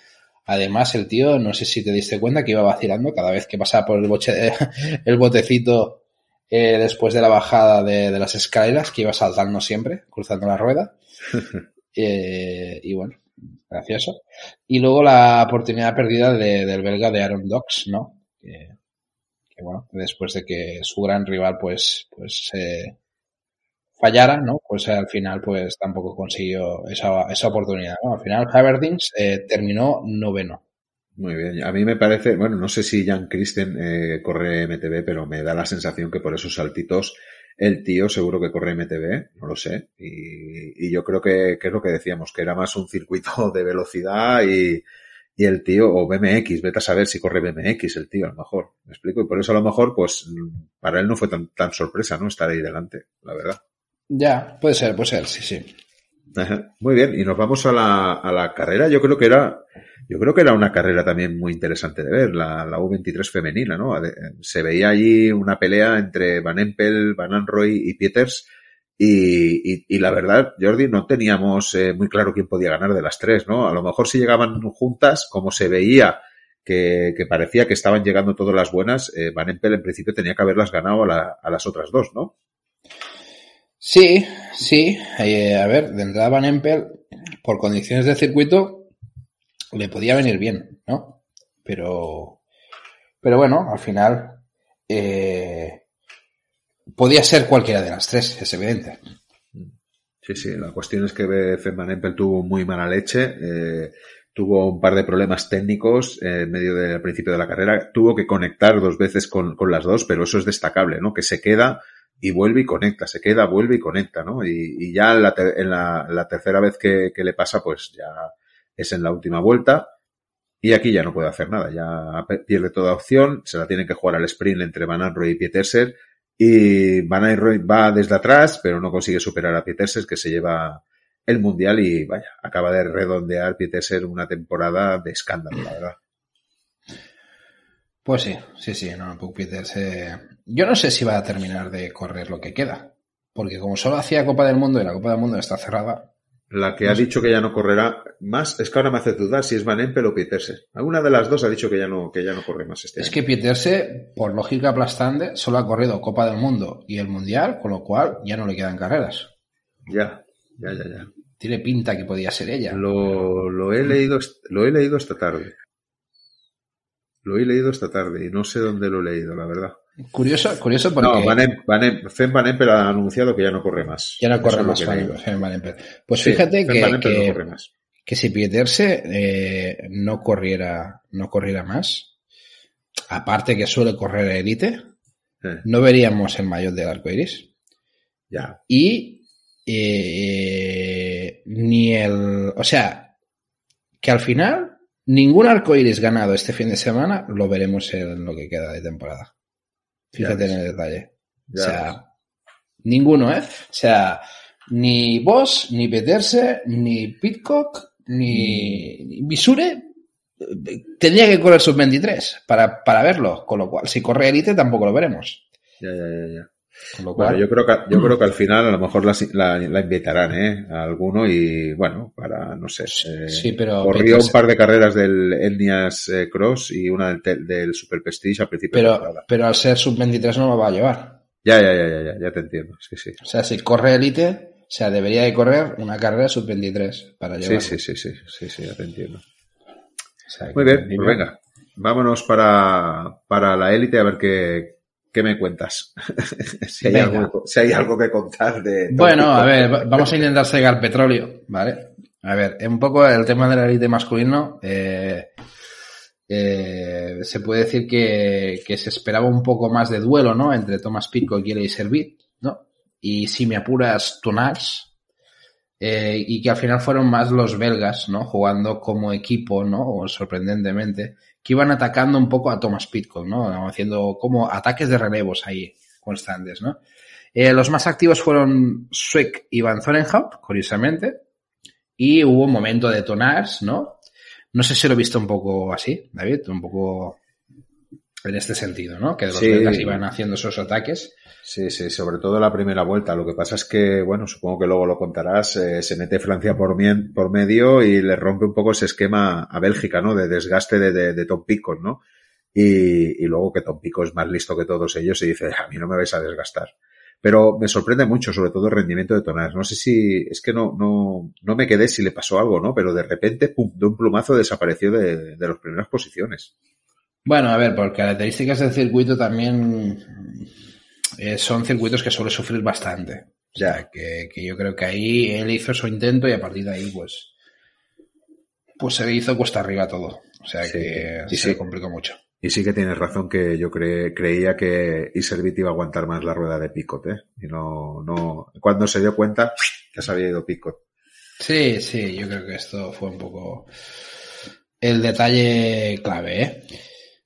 Además, el tío, no sé si te diste cuenta que iba vacilando cada vez que pasaba por el, boche, [laughs] el botecito eh, después de la bajada de, las escaleras, que iba saltando siempre, cruzando la rueda. [laughs] Eh, y bueno, gracioso. Y luego la oportunidad perdida del belga de Aaron Docks ¿no? Que, bueno, después de que su gran rival pues, pues eh, fallara, ¿no? Pues eh, al final pues tampoco consiguió esa, esa oportunidad. Al final Havertins eh, terminó noveno. Muy bien, a mí me parece, bueno, no sé si Jan Christen eh, corre MTB, pero me da la sensación que por esos saltitos el tío seguro que corre MTB, no lo sé, y, yo creo que, es lo que decíamos, que era más un circuito [laughs] de velocidad y, el tío, o BMX, vete a saber si corre BMX el tío, a lo mejor, me explico, y por eso a lo mejor, pues, para él no fue tan, tan sorpresa, ¿no? Estar ahí delante, la verdad. Ya, puede ser, puede ser, sí, sí. Muy bien, y nos vamos a la, carrera. Yo creo que era, yo creo que era una carrera también muy interesante de ver, la, U23 femenina, ¿no? Se veía allí una pelea entre Van Empel, Van Anroy y Pieters. Y, la verdad, Jordi, no teníamos eh, muy claro quién podía ganar de las tres, ¿no? A lo mejor si llegaban juntas, como se veía que, que parecía que estaban llegando todas las buenas, eh, Van Empel en principio tenía que haberlas ganado a, la, a las otras dos, ¿no? Sí, sí. Eh, a ver, de entrada Van Empel, por condiciones de circuito, le podía venir bien, ¿no? Pero, pero bueno, al final eh, podía ser cualquiera de las tres, es evidente. Sí, sí, la cuestión es que Van Empel tuvo muy mala leche, eh, tuvo un par de problemas técnicos en medio del principio de la carrera, tuvo que conectar dos veces con, con las dos, pero eso es destacable, ¿no? Que se queda y vuelve y conecta, se queda, vuelve y conecta, ¿no? Y, ya en la, tercera vez que, le pasa, pues ya es en la última vuelta y aquí ya no puede hacer nada, ya pierde toda opción, se la tiene que jugar al sprint entre Van Aert y Pieterser y Van Aert va desde atrás, pero no consigue superar a Pieterser que se lleva el mundial y vaya, acaba de redondear Pieterser una temporada de escándalo, la verdad. Pues sí, sí, sí, no, yo no sé si va a terminar de correr lo que queda, porque como solo hacía Copa del Mundo y la Copa del Mundo está cerrada. La que ha dicho que ya no correrá más es que ahora me hace dudar si es Van Empel o Pieterse. Alguna de las dos ha dicho que ya no, que ya no corre más este Es que Pieterse, por lógica aplastante, solo ha corrido Copa del Mundo y el Mundial, con lo cual ya no le quedan carreras. Ya, ya, ya, ya. Tiene pinta que podía ser ella. Lo, lo he, leído, lo he leído esta tarde. Lo he leído esta tarde y no sé dónde lo he leído, la verdad. Curioso, curioso porque... No, Van, Emper Van, em, ha anunciado que ya no corre más. Ya no corre más Van, Van Pues fíjate que, que, si Pieterse eh, no, corriera, no corriera más, aparte que suele correr el no veríamos el mayor del arco iris. Ya. Y eh, ni el... O sea, que al final ningún arco iris ganado este fin de semana lo veremos en lo que queda de temporada. Fíjate en el detalle. o sea, ninguno, ¿eh? O sea, ni vos ni Peterse, ni Pitcock, ni, visure Misure tendría que correr sub 23 para, para verlo, con lo cual, si corre élite, tampoco lo veremos. Ya, ya, ya, ya. Bueno, yo creo que yo [clears throat] creo que al final a lo mejor la, invitarán ¿eh? a alguno y bueno, para no sé. corrió un par de carreras del Etnias eh, Cross y una del, del Super Prestige al principio. Pero, pero al ser sub 23 no lo va a llevar. Ya, ya, ya, ya, ya, te entiendo. O sea, si corre élite, o sea, debería de correr una carrera sub 23 para llevar. Sí, sí, sí, sí, sí, sí, ya te entiendo. Muy bien, pues venga, vámonos para, para la élite a ver qué, ¿Qué me cuentas? [laughs] si, hay algo, que contar de... Bueno, a ver, vamos a intentar al petróleo, ¿vale? A ver, un poco el tema de la élite masculino. Eh, eh se puede decir que, se esperaba un poco más de duelo, ¿no? Entre Thomas Pico y Eli Servit, ¿no? Y si me apuras, Tonals. Eh, y que al final fueron más los belgas, ¿no? Jugando como equipo, ¿no? O sorprendentemente que iban atacando un poco a Thomas Pitcock, ¿no? Haciendo como ataques de relevos ahí constantes, ¿no? Eh, los más activos fueron Sweck y Van Zorenhout, curiosamente, y hubo un momento de Tonars, ¿no? No sé si lo he visto un poco así, David, un poco en este sentido, ¿no? Que los sí. belgas iban haciendo esos ataques. Sí, sí, sobre todo la primera vuelta. Lo que pasa es que, bueno, supongo que luego lo contarás, eh, se mete Francia por, medio y le rompe un poco ese esquema a Bélgica, ¿no? De desgaste de, Tom Picos, ¿no? Y, luego que Tom Pico es más listo que todos ellos y dice, a mí no me vais a desgastar. Pero me sorprende mucho, sobre todo el rendimiento de Tonás. No sé si, es que no, no, no me quedé si le pasó algo, ¿no? Pero de repente, pum, de un plumazo desapareció de, de las primeras posiciones. Bueno, a ver, por características del circuito también eh, son circuitos que suele sufrir bastante. O sea, que, yo creo que ahí él hizo su intento y a partir de ahí, pues, pues se le hizo cuesta arriba todo. O sea, que se complicó mucho. Y sí que tienes razón que yo creía que Iservit iba a aguantar más la rueda de Picot, ¿eh? Y no, no, cuando se dio cuenta ya se había ido Picot. Sí, sí, yo creo que esto fue un poco el detalle clave, ¿eh?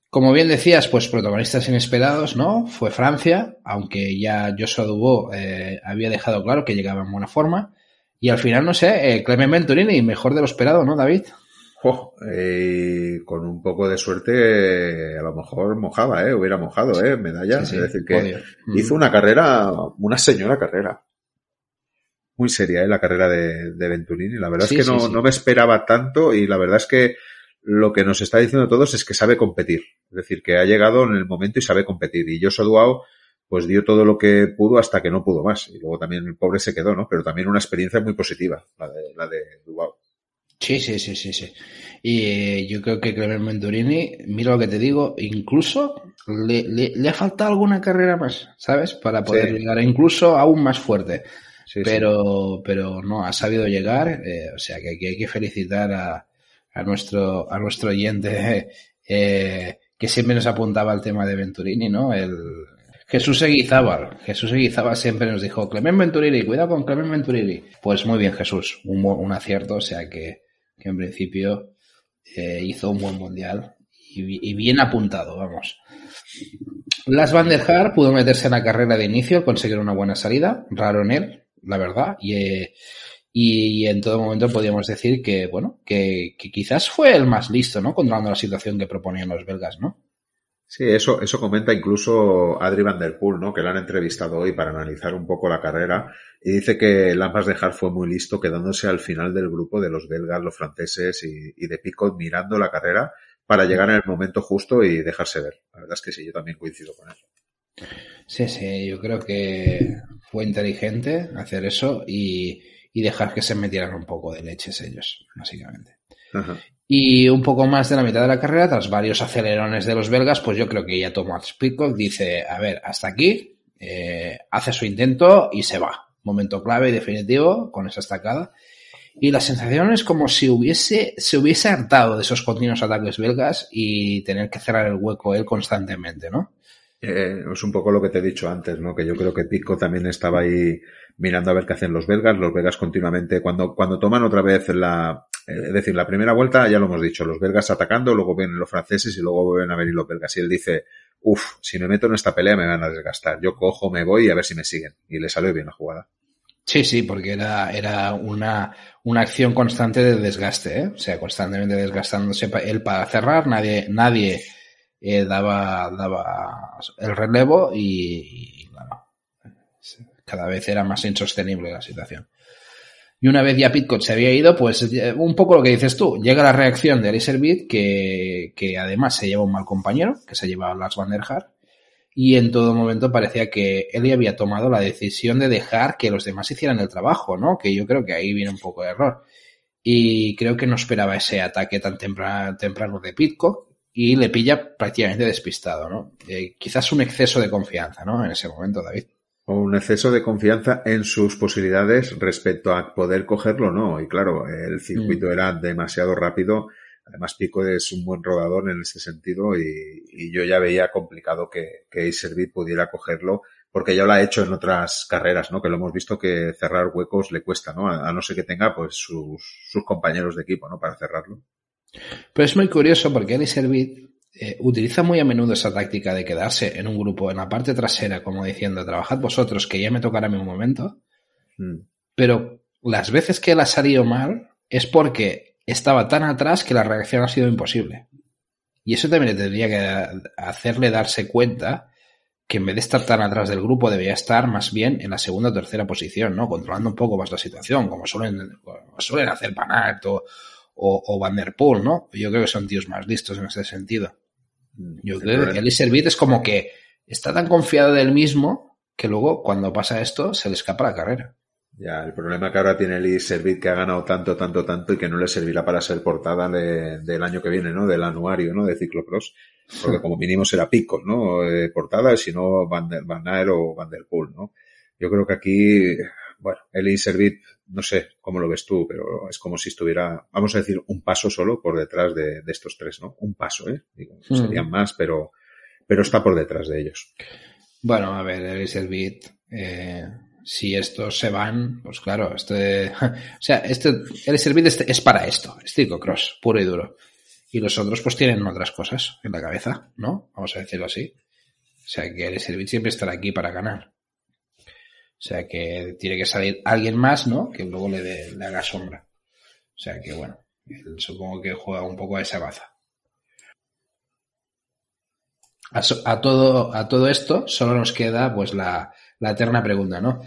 Como bien decías, pues protagonistas inesperados, ¿no? Fue Francia, aunque ya Joshua Dubó eh, había dejado claro que llegaba en buena forma. Y al final, no sé, eh, Clement Venturini, mejor de lo esperado, ¿no, David? Eh, con un poco de suerte, eh, a lo mejor mojaba, ¿eh? Hubiera mojado, ¿eh? Medallas. es decir, que mm. hizo una carrera, una señora carrera. Muy seria, ¿eh? La carrera de, Venturini. La verdad es que no, no me esperaba tanto y la verdad es que lo que nos está diciendo todos es que sabe competir. Es decir, que ha llegado en el momento y sabe competir. Y yo Duao, pues dio todo lo que pudo hasta que no pudo más. Y luego también el pobre se quedó, ¿no? Pero también una experiencia muy positiva, la de, la de Sí, sí, sí, sí, sí. Y eh, yo creo que que Mendurini, mira lo que te digo, incluso le, le, le, ha faltado alguna carrera más, ¿sabes? Para poder llegar incluso aún más fuerte. pero, pero no, ha sabido llegar, eh, o sea que, hay que felicitar a, a, nuestro, a nuestro oyente [laughs] eh, que siempre nos apuntaba al tema de Venturini, ¿no? El Jesús Eguizábal. Jesús Eguizábal siempre nos dijo, Clemen Venturini, cuidado con Clemen Venturini. Pues muy bien, Jesús, un, acierto, o sea que, que en principio eh, hizo un buen mundial y, y bien apuntado, vamos. Las Van der Haar pudo meterse en la carrera de inicio, conseguir una buena salida, raro en él, la verdad, y... Eh, y, en todo momento podíamos decir que, bueno, que, quizás fue el más listo, ¿no? Controlando la situación que proponían los belgas, ¿no? Sí, eso, eso comenta incluso Adri Van Der Poel, ¿no? Que la han entrevistado hoy para analizar un poco la carrera y dice que Lampas de fue muy listo quedándose al final del grupo de los belgas, los franceses y, de pico mirando la carrera para llegar en el momento justo y dejarse ver. La verdad es que sí, yo también coincido con eso. Sí, sí, yo creo que fue inteligente hacer eso y, y dejar que se metieran un poco de leches ellos, básicamente. Y un poco más de la mitad de la carrera, tras varios acelerones de los belgas, pues yo creo que ya Thomas Pico dice, a ver, hasta aquí, eh, hace su intento y se va. Momento clave y definitivo con esa estacada. Y la sensación es como si hubiese, se hubiese hartado de esos continuos ataques belgas y tener que cerrar el hueco él constantemente, ¿no? Eh, es un poco lo que te he dicho antes, ¿no? Que yo creo que Pico también estaba ahí mirando a ver qué hacen los belgas. Los belgas continuamente, cuando, cuando toman otra vez la, eh, es decir, la primera vuelta, ya lo hemos dicho, los belgas atacando, luego vienen los franceses y luego vuelven a venir los belgas. Y él dice, uff, si me meto en esta pelea me van a desgastar. Yo cojo, me voy y a ver si me siguen. Y le salió bien la jugada. Sí, sí, porque era, era una, una acción constante de desgaste, ¿eh? o sea, constantemente desgastándose él para cerrar, nadie, nadie eh, daba, daba el relevo y, y cada vez era más insostenible la situación. Y una vez ya Pitcock se había ido, pues eh, un poco lo que dices tú, llega la reacción de Alistair que, además se lleva un mal compañero, que se lleva a Lars van der Haar, y en todo momento parecía que Eli había tomado la decisión de dejar que los demás hicieran el trabajo, ¿no? Que yo creo que ahí viene un poco de error. Y creo que no esperaba ese ataque tan temprano, de Pitcock y le pilla prácticamente despistado, ¿no? Eh, quizás un exceso de confianza, ¿no? En ese momento, David o un exceso de confianza en sus posibilidades respecto a poder cogerlo no. Y claro, el circuito mm. era demasiado rápido. Además, Pico es un buen rodador en ese sentido y, yo ya veía complicado que, que pudiera cogerlo porque ya lo ha hecho en otras carreras, ¿no? Que lo hemos visto que cerrar huecos le cuesta, ¿no? A, no ser que tenga pues sus, compañeros de equipo, ¿no? Para cerrarlo. Pero es muy curioso porque Annie eh, utiliza muy a menudo esa táctica de quedarse en un grupo en la parte trasera, como diciendo, trabajad vosotros, que ya me tocará mi momento. Mm. Pero las veces que la ha salido mal es porque estaba tan atrás que la reacción ha sido imposible. Y eso también le tendría que hacerle darse cuenta que en vez de estar tan atrás del grupo, debería estar más bien en la segunda o tercera posición, ¿no? Controlando un poco más la situación, como suelen, suelen hacer Panart o, o, Van Der Poel, ¿no? Yo creo que son tíos más listos en ese sentido. Yo creo que eli Servit es como que está tan confiado del mismo que luego cuando pasa esto se le escapa la carrera. Ya, el problema que ahora tiene el Servit que ha ganado tanto, tanto, tanto y que no le servirá para ser portada del año que viene, ¿no? Del anuario, ¿no? De ciclocross. Porque [laughs] como mínimo será pico, ¿no? portada, si no Van, der, Van o Van Der Poel, ¿no? Yo creo que aquí, bueno, el Servit no sé cómo lo ves tú, pero es como si estuviera, vamos a decir, un paso solo por detrás de, estos tres, ¿no? Un paso, ¿eh? serían más, pero, pero está por detrás de ellos. Bueno, a ver, el eh, si estos se van, pues claro, este, [laughs] o sea, este, el este es para esto, es Cross, puro y duro. Y los otros pues tienen otras cosas en la cabeza, ¿no? Vamos a decirlo así. O sea, que el Servit siempre estará aquí para ganar. O sea que tiene que salir alguien más, ¿no? Que luego le, de, la haga sombra. O sea que bueno, supongo que juega un poco a esa baza. A, todo, a todo esto solo nos queda pues la, eterna pregunta, ¿no?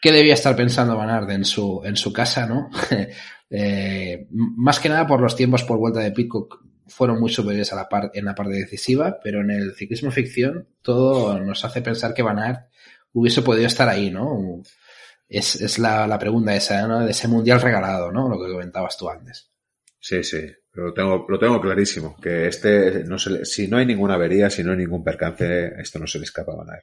¿Qué debía estar pensando Van en su, en su casa, no? [laughs] Eh, más que nada por los tiempos por vuelta de Pitcock fueron muy superiores la en la parte decisiva, pero en el ciclismo ficción todo nos hace pensar que Van Aert hubiese podido estar ahí, ¿no? Es, la, pregunta esa, ¿no? De ese mundial regalado, ¿no? Lo que comentabas tú antes. Sí, sí. Lo tengo, lo tengo clarísimo. Que este, no se, si no hay ninguna avería, si no hay ningún percance, esto no se le escapaba a nadie.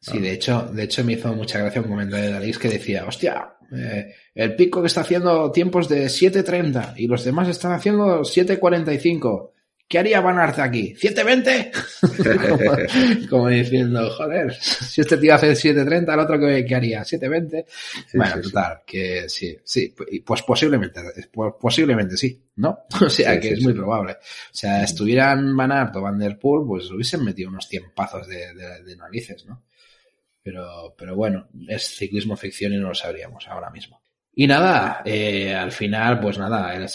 Sí, de hecho, de hecho me hizo mucha gracia un comentario de Dalí que decía, hostia, eh, el pico que está haciendo tiempos de 7.30 y los demás están haciendo 7.45. ¿qué haría Van Aert aquí? ¿720? [laughs] como, diciendo, joder, si este tío hace 730, el otro qué haría, 720. bueno, total, que sí, sí, pues posiblemente, pues posiblemente sí, ¿no? [laughs] O sea, que es muy probable. O sea, estuvieran Van Aert o Van Der Poel, pues hubiesen metido unos 100 pazos de, narices, ¿no? Pero, pero bueno, es ciclismo ficción y no lo sabríamos ahora mismo. Y nada, eh, al final, pues nada, era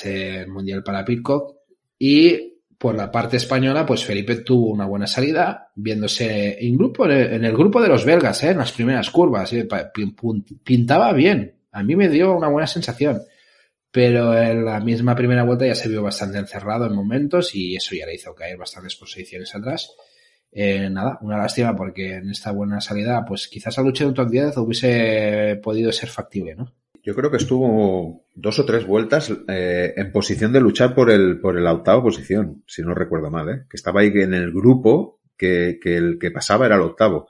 mundial para Pitcock y por la parte española, pues Felipe tuvo una buena salida, viéndose en, grupo, en el grupo de los belgas, ¿eh? en las primeras curvas. ¿eh? Pintaba bien. A mí me dio una buena sensación. Pero en la misma primera vuelta ya se vio bastante encerrado en momentos y eso ya le hizo caer bastantes posiciones atrás. Eh, nada, una lástima porque en esta buena salida, pues quizás a lucha de un hubiese podido ser factible, ¿no? yo creo que estuvo dos o tres vueltas eh, en posición de luchar por el por el octava posición, si no recuerdo mal, ¿eh? que estaba ahí en el grupo que, que, el que pasaba era el octavo,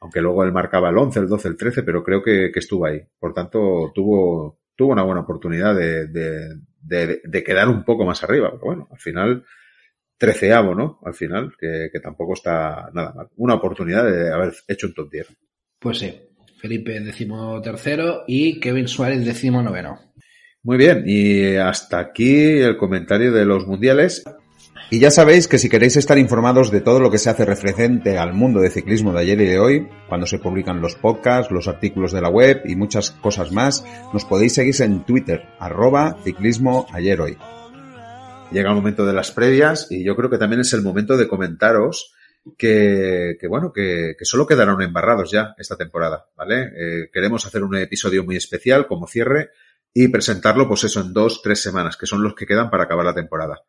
aunque luego él marcaba el 11, el 12, el 13, pero creo que, estuvo ahí. Por tanto, tuvo, tuvo una buena oportunidad de, de, de, quedar un poco más arriba, pero bueno, al final treceavo, ¿no? Al final, que, que tampoco está nada mal. Una oportunidad de haber hecho un top 10. Pues sí, Felipe decimotercero y Kevin Suárez decimonoveno. Muy bien, y hasta aquí el comentario de los mundiales. Y ya sabéis que si queréis estar informados de todo lo que se hace referente al mundo de ciclismo de ayer y de hoy, cuando se publican los podcasts, los artículos de la web y muchas cosas más, nos podéis seguir en Twitter, arroba ciclismo ayer hoy. Llega el momento de las previas y yo creo que también es el momento de comentaros que, bueno, que, solo quedaron embarrados ya esta temporada, ¿vale? Eh, queremos hacer un episodio muy especial como cierre y presentarlo, pues eso, en dos, tres semanas, que son los que quedan para acabar la temporada.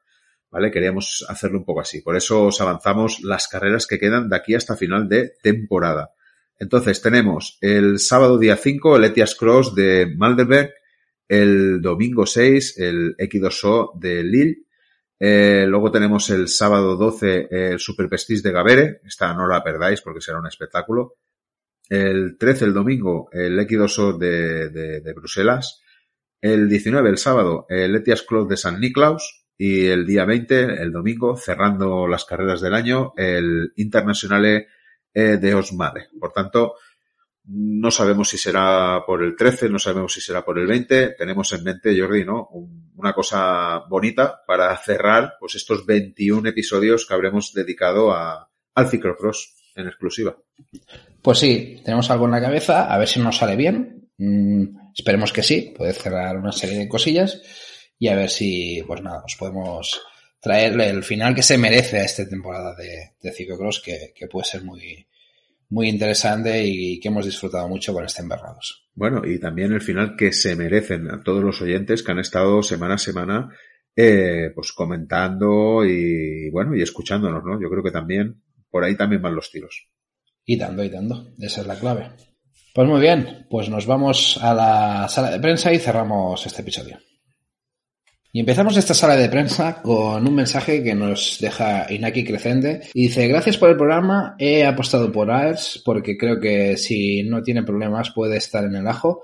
¿Vale? Queríamos hacerlo un poco así. Por eso os avanzamos las carreras que quedan de aquí hasta final de temporada. Entonces, tenemos el sábado día 5, el Etias Cross de Maldenberg, el domingo 6, el X2O de Lille, eh, luego tenemos el sábado 12 eh, el Super Pestis de Gabere. Esta no la perdáis porque será un espectáculo. El 13, el domingo, el Equidoso de, de, de Bruselas. El 19, el sábado, el Etias Club de San Niclaus. Y el día 20, el domingo, cerrando las carreras del año, el Internacional eh, de Osmade. Por tanto, no sabemos si será por el 13, no sabemos si será por el 20. Tenemos en mente, Jordi, ¿no? una cosa bonita para cerrar pues estos 21 episodios que habremos dedicado a, al ciclocross en exclusiva. Pues sí, tenemos algo en la cabeza, a ver si nos sale bien. Mm, esperemos que sí, puede cerrar una serie de cosillas y a ver si, pues nada, os podemos traerle el final que se merece a esta temporada de, de ciclocross que puede ser muy, muy interesante y que hemos disfrutado mucho con este Embarrados. Bueno, y también el final que se merecen a todos los oyentes que han estado semana a semana eh, pues comentando y bueno, y escuchándonos, ¿no? Yo creo que también por ahí también van los tiros. Y dando, y dando. Esa es la clave. Pues muy bien, pues nos vamos a la sala de prensa y cerramos este episodio. Y empezamos esta sala de prensa con un mensaje que nos deja Inaki Crescente dice, gracias por el programa, he apostado por AERS porque creo que si no tiene problemas puede estar en el ajo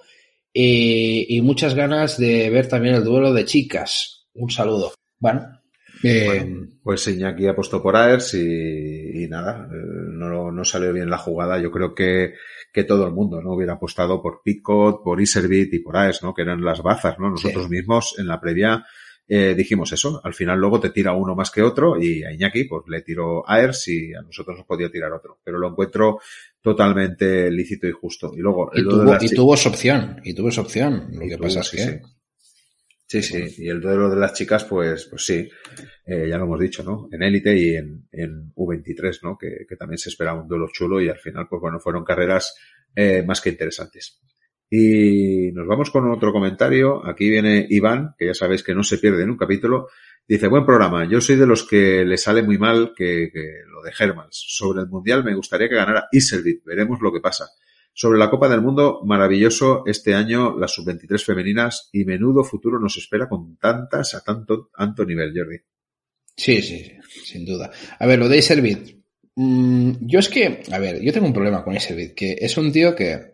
y muchas ganas de ver también el duelo de chicas. Un saludo. Bueno, eh, pues Iñaki apostó por Aers y, nada, eh, no, no, salió bien la jugada. Yo creo que, que, todo el mundo no hubiera apostado por Picot, por Iservit y por Aers, ¿no? Que eran las bazas, ¿no? Nosotros mismos en la previa eh, dijimos eso. Al final luego te tira uno más que otro y a Iñaki pues le tiró Aers y a nosotros nos podía tirar otro. Pero lo encuentro totalmente lícito y justo. Y luego... Y, tuvo, su opción, y tuvo opción. Lo que pasa es que... Sí, sí, y el duelo de las chicas, pues, pues sí, eh, ya lo hemos dicho, ¿no? En élite y en, en U23, ¿no? Que, que, también se esperaba un duelo chulo y al final, pues bueno, fueron carreras eh, más que interesantes. Y nos vamos con otro comentario. Aquí viene Iván, que ya sabéis que no se pierde en un capítulo. Dice, buen programa, yo soy de los que le sale muy mal que, lo de Hermans. Sobre el Mundial me gustaría que ganara Iservit, veremos lo que pasa. Sobre la Copa del Mundo, maravilloso este año las sub-23 femeninas y menudo futuro nos espera con tantas a tanto, tanto nivel, Jordi. Sí, sí, sin duda. A ver, lo de Iservit. Mm, yo es que, a ver, yo tengo un problema con Iservit, que es un tío que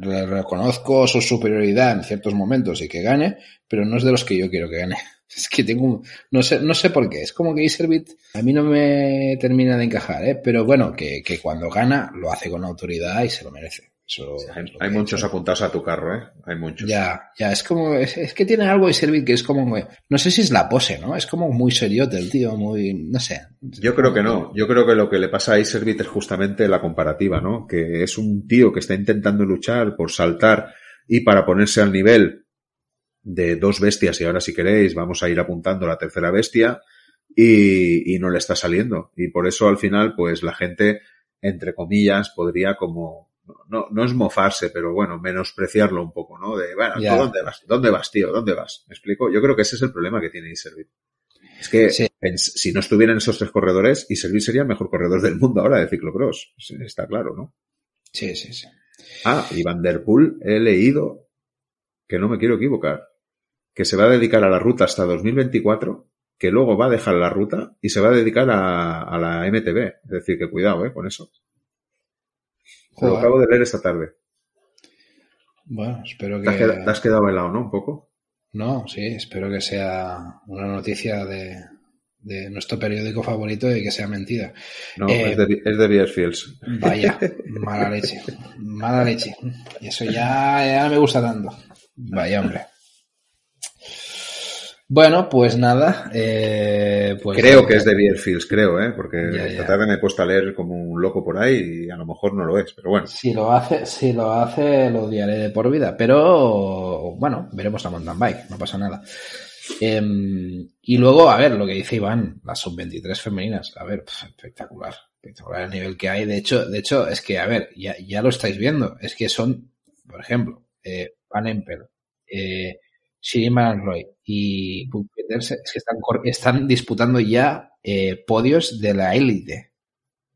reconozco su superioridad en ciertos momentos y que gane, pero no es de los que yo quiero que gane. [laughs] Es que tengo no sé, no sé por qué. Es como que Iservit a mí no me termina de encajar, ¿eh? pero bueno, que cuando gana lo hace con autoridad y se lo merece hay, muchos apuntados a tu carro, ¿eh? Hay muchos. Ya, ya, es como, es, que tiene algo de servir que es como, no sé si es la pose, ¿no? Es como muy seriote el tío, muy, no sé. Yo creo que no, yo creo que lo que le pasa a Iservit es justamente la comparativa, ¿no? Que es un tío que está intentando luchar por saltar y para ponerse al nivel de dos bestias y ahora si queréis vamos a ir apuntando la tercera bestia y no le está saliendo. Y por eso al final, pues la gente, entre comillas, podría como no, no es mofarse, pero bueno, menospreciarlo un poco, ¿no? De, bueno, dónde vas? ¿Dónde vas, tío? ¿Dónde vas? ¿Me explico? Yo creo que ese es el problema que tiene Iservit. Es que si no estuvieran esos tres corredores, Iservit sería el mejor corredor del mundo ahora de ciclocross. Está claro, ¿no? Sí, sí, sí. Ah, y Van Der Poel, he leído, que no me quiero equivocar, que se va a dedicar a la ruta hasta 2024, que luego va a dejar la ruta y se va a dedicar a, a la MTB. Es decir, que cuidado, ¿eh? Con eso. Lo acabo de leer esta tarde. Bueno, espero que. Te has, quedado, helado, ¿no? Un poco. No, sí, espero que sea una noticia de, nuestro periódico favorito y que sea mentira. No, eh, es, de, es de Beerfields. Vaya, [laughs] mala leche, mala leche. Y eso ya, me gusta tanto. Vaya, hombre. Bueno, pues nada. Eh, pues creo que es de Bierfields, creo, ¿eh? porque esta tarde me he puesto a leer como un loco por ahí y a lo mejor no lo es, pero bueno. Si lo hace, si lo hace, lo odiaré de por vida, pero bueno, veremos la mountain bike, no pasa nada. Em, y luego, a ver, lo que dice Iván, las sub-23 femeninas, a ver, espectacular, espectacular el nivel que hay. De hecho, de hecho, es que, a ver, ya, ya lo estáis viendo, es que son, por ejemplo, eh, Van eh, ...Shirin Roy y es que están, están disputando ya eh, podios de la élite,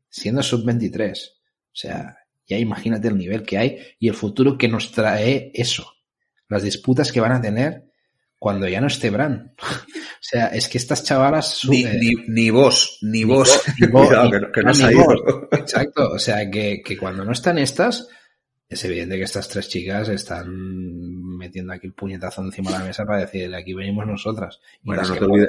siendo sub-23. O sea, ya imagínate el nivel que hay y el futuro que nos trae eso. Las disputas que van a tener cuando ya no esté Bran. [laughs] o sea, es que estas chavalas... Ni, ni, vos, ni, vos. [laughs] que, no, Exacto, o sea, que, que cuando no están estas es evidente que estas tres chicas están metiendo aquí el puñetazo encima de la mesa para decirle aquí venimos nosotras. bueno,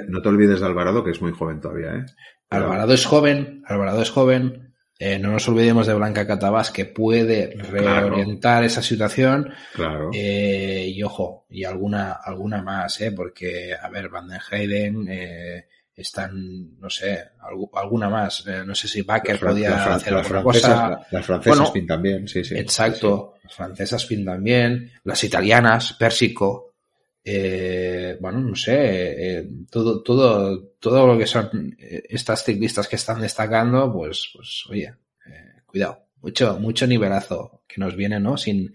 no te, olvides, de Alvarado, que es muy joven todavía, ¿eh? Alvarado es joven, Alvarado es joven. Eh, no nos olvidemos de Blanca Catabás, que puede reorientar esa situación. Claro. Eh, y ojo, y alguna, alguna más, ¿eh? Porque, a ver, Van den Heiden, eh, están, no sé, alguna más. Eh, no sé si Baker podía hacer la, alguna las francesas fin también, sí, sí. Exacto, las francesas fin también, las italianas, Pérsico. Eh, bueno, no sé, eh, todo, todo, todo lo que son estas ciclistas que están destacando, pues, pues oye, cuidado. Mucho, mucho nivelazo que nos viene, ¿no? Sin,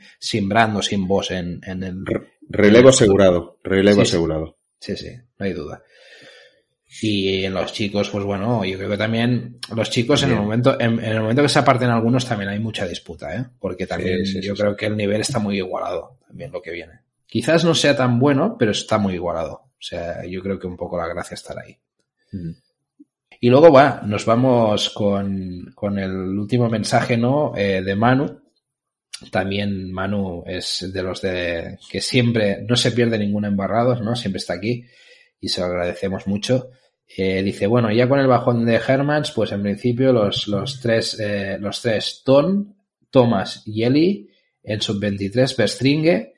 Brando, sin voz en, en el. Relevo asegurado, relevo asegurado. Sí, sí, no hay duda. Y los chicos, pues bueno, yo creo que también los chicos en el momento, en, el momento que se aparten algunos también hay mucha disputa, ¿eh? Porque también yo creo que el nivel está muy igualado, también lo que viene. Quizás no sea tan bueno, pero está muy igualado. O sea, yo creo que un poco la gracia estará ahí. Mm. Y luego va, nos vamos con, el último mensaje, ¿no? Eh, de Manu. También Manu es de los de que siempre no se pierde ningún embarrado, ¿no? Siempre está aquí y se lo agradecemos mucho dice, bueno, ya con el bajón de Hermans, pues en principio los, los tres, eh, los tres, Ton, Thomas y Eli, en sub-23, Bestringue,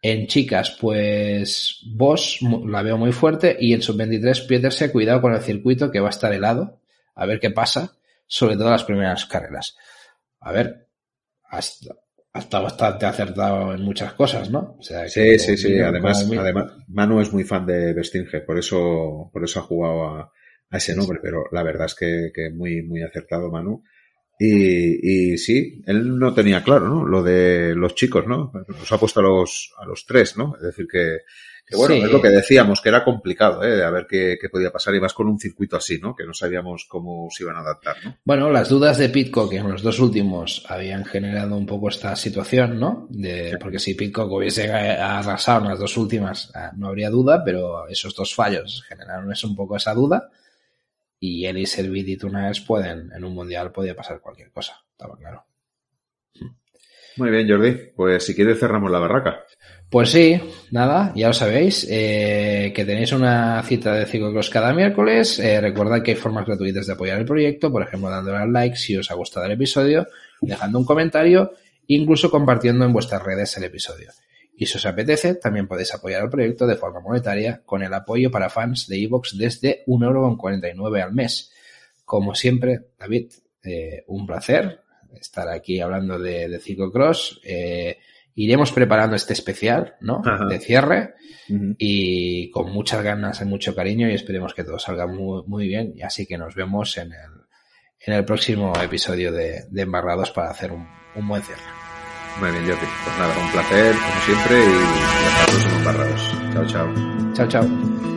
en chicas, pues Vos, la veo muy fuerte, y en sub-23, Pieterse, cuidado con el circuito que va a estar helado, a ver qué pasa, sobre todo las primeras carreras. A ver, hasta, hasta bastante acertado en muchas cosas, ¿no? sí, sí, sí. Además, además, Manu es muy fan de Vestinge, por eso, por eso ha jugado a, ese nombre, pero la verdad es que, que muy, muy acertado Manu. Y, y, sí, él no tenía claro, ¿no? Lo de los chicos, ¿no? Nos ha puesto a los, a los tres, ¿no? Es decir, que, que bueno, es lo que decíamos, que era complicado, ¿eh? a ver qué, podía pasar y más con un circuito así, ¿no? Que no sabíamos cómo se iban a adaptar, Bueno, las dudas de Pitcock en los dos últimos habían generado un poco esta situación, ¿no? De, Porque si Pitcock hubiese eh, arrasado en las dos últimas, ah, no habría duda, pero esos dos fallos generaron un poco esa duda. Y él y Servid y pueden, en un mundial podía pasar cualquier cosa, estaba claro. Muy bien, Jordi. Pues si quieres cerramos la barraca. Pues sí, nada, ya lo sabéis, eh, que tenéis una cita de Ciclocross cada miércoles. Eh, recuerda que hay formas gratuitas de apoyar el proyecto, por ejemplo, dándole al like si os ha gustado el episodio, dejando un comentario, incluso compartiendo en vuestras redes el episodio. Y si os apetece, también podéis apoyar el proyecto de forma monetaria con el apoyo para fans de Evox desde 1,49€ al mes. Como siempre, David, eh, un placer estar aquí hablando de, de Ciclocross iremos preparando este especial, ¿no? De cierre y con muchas ganas y mucho cariño y esperemos que todo salga muy, muy bien. Así que nos vemos en el, en el próximo episodio de, Embarrados para hacer un, buen cierre. Muy bien, Jordi. Pues nada, un placer, como siempre, y hasta los Embarrados. Chao, chao. Chao, chao.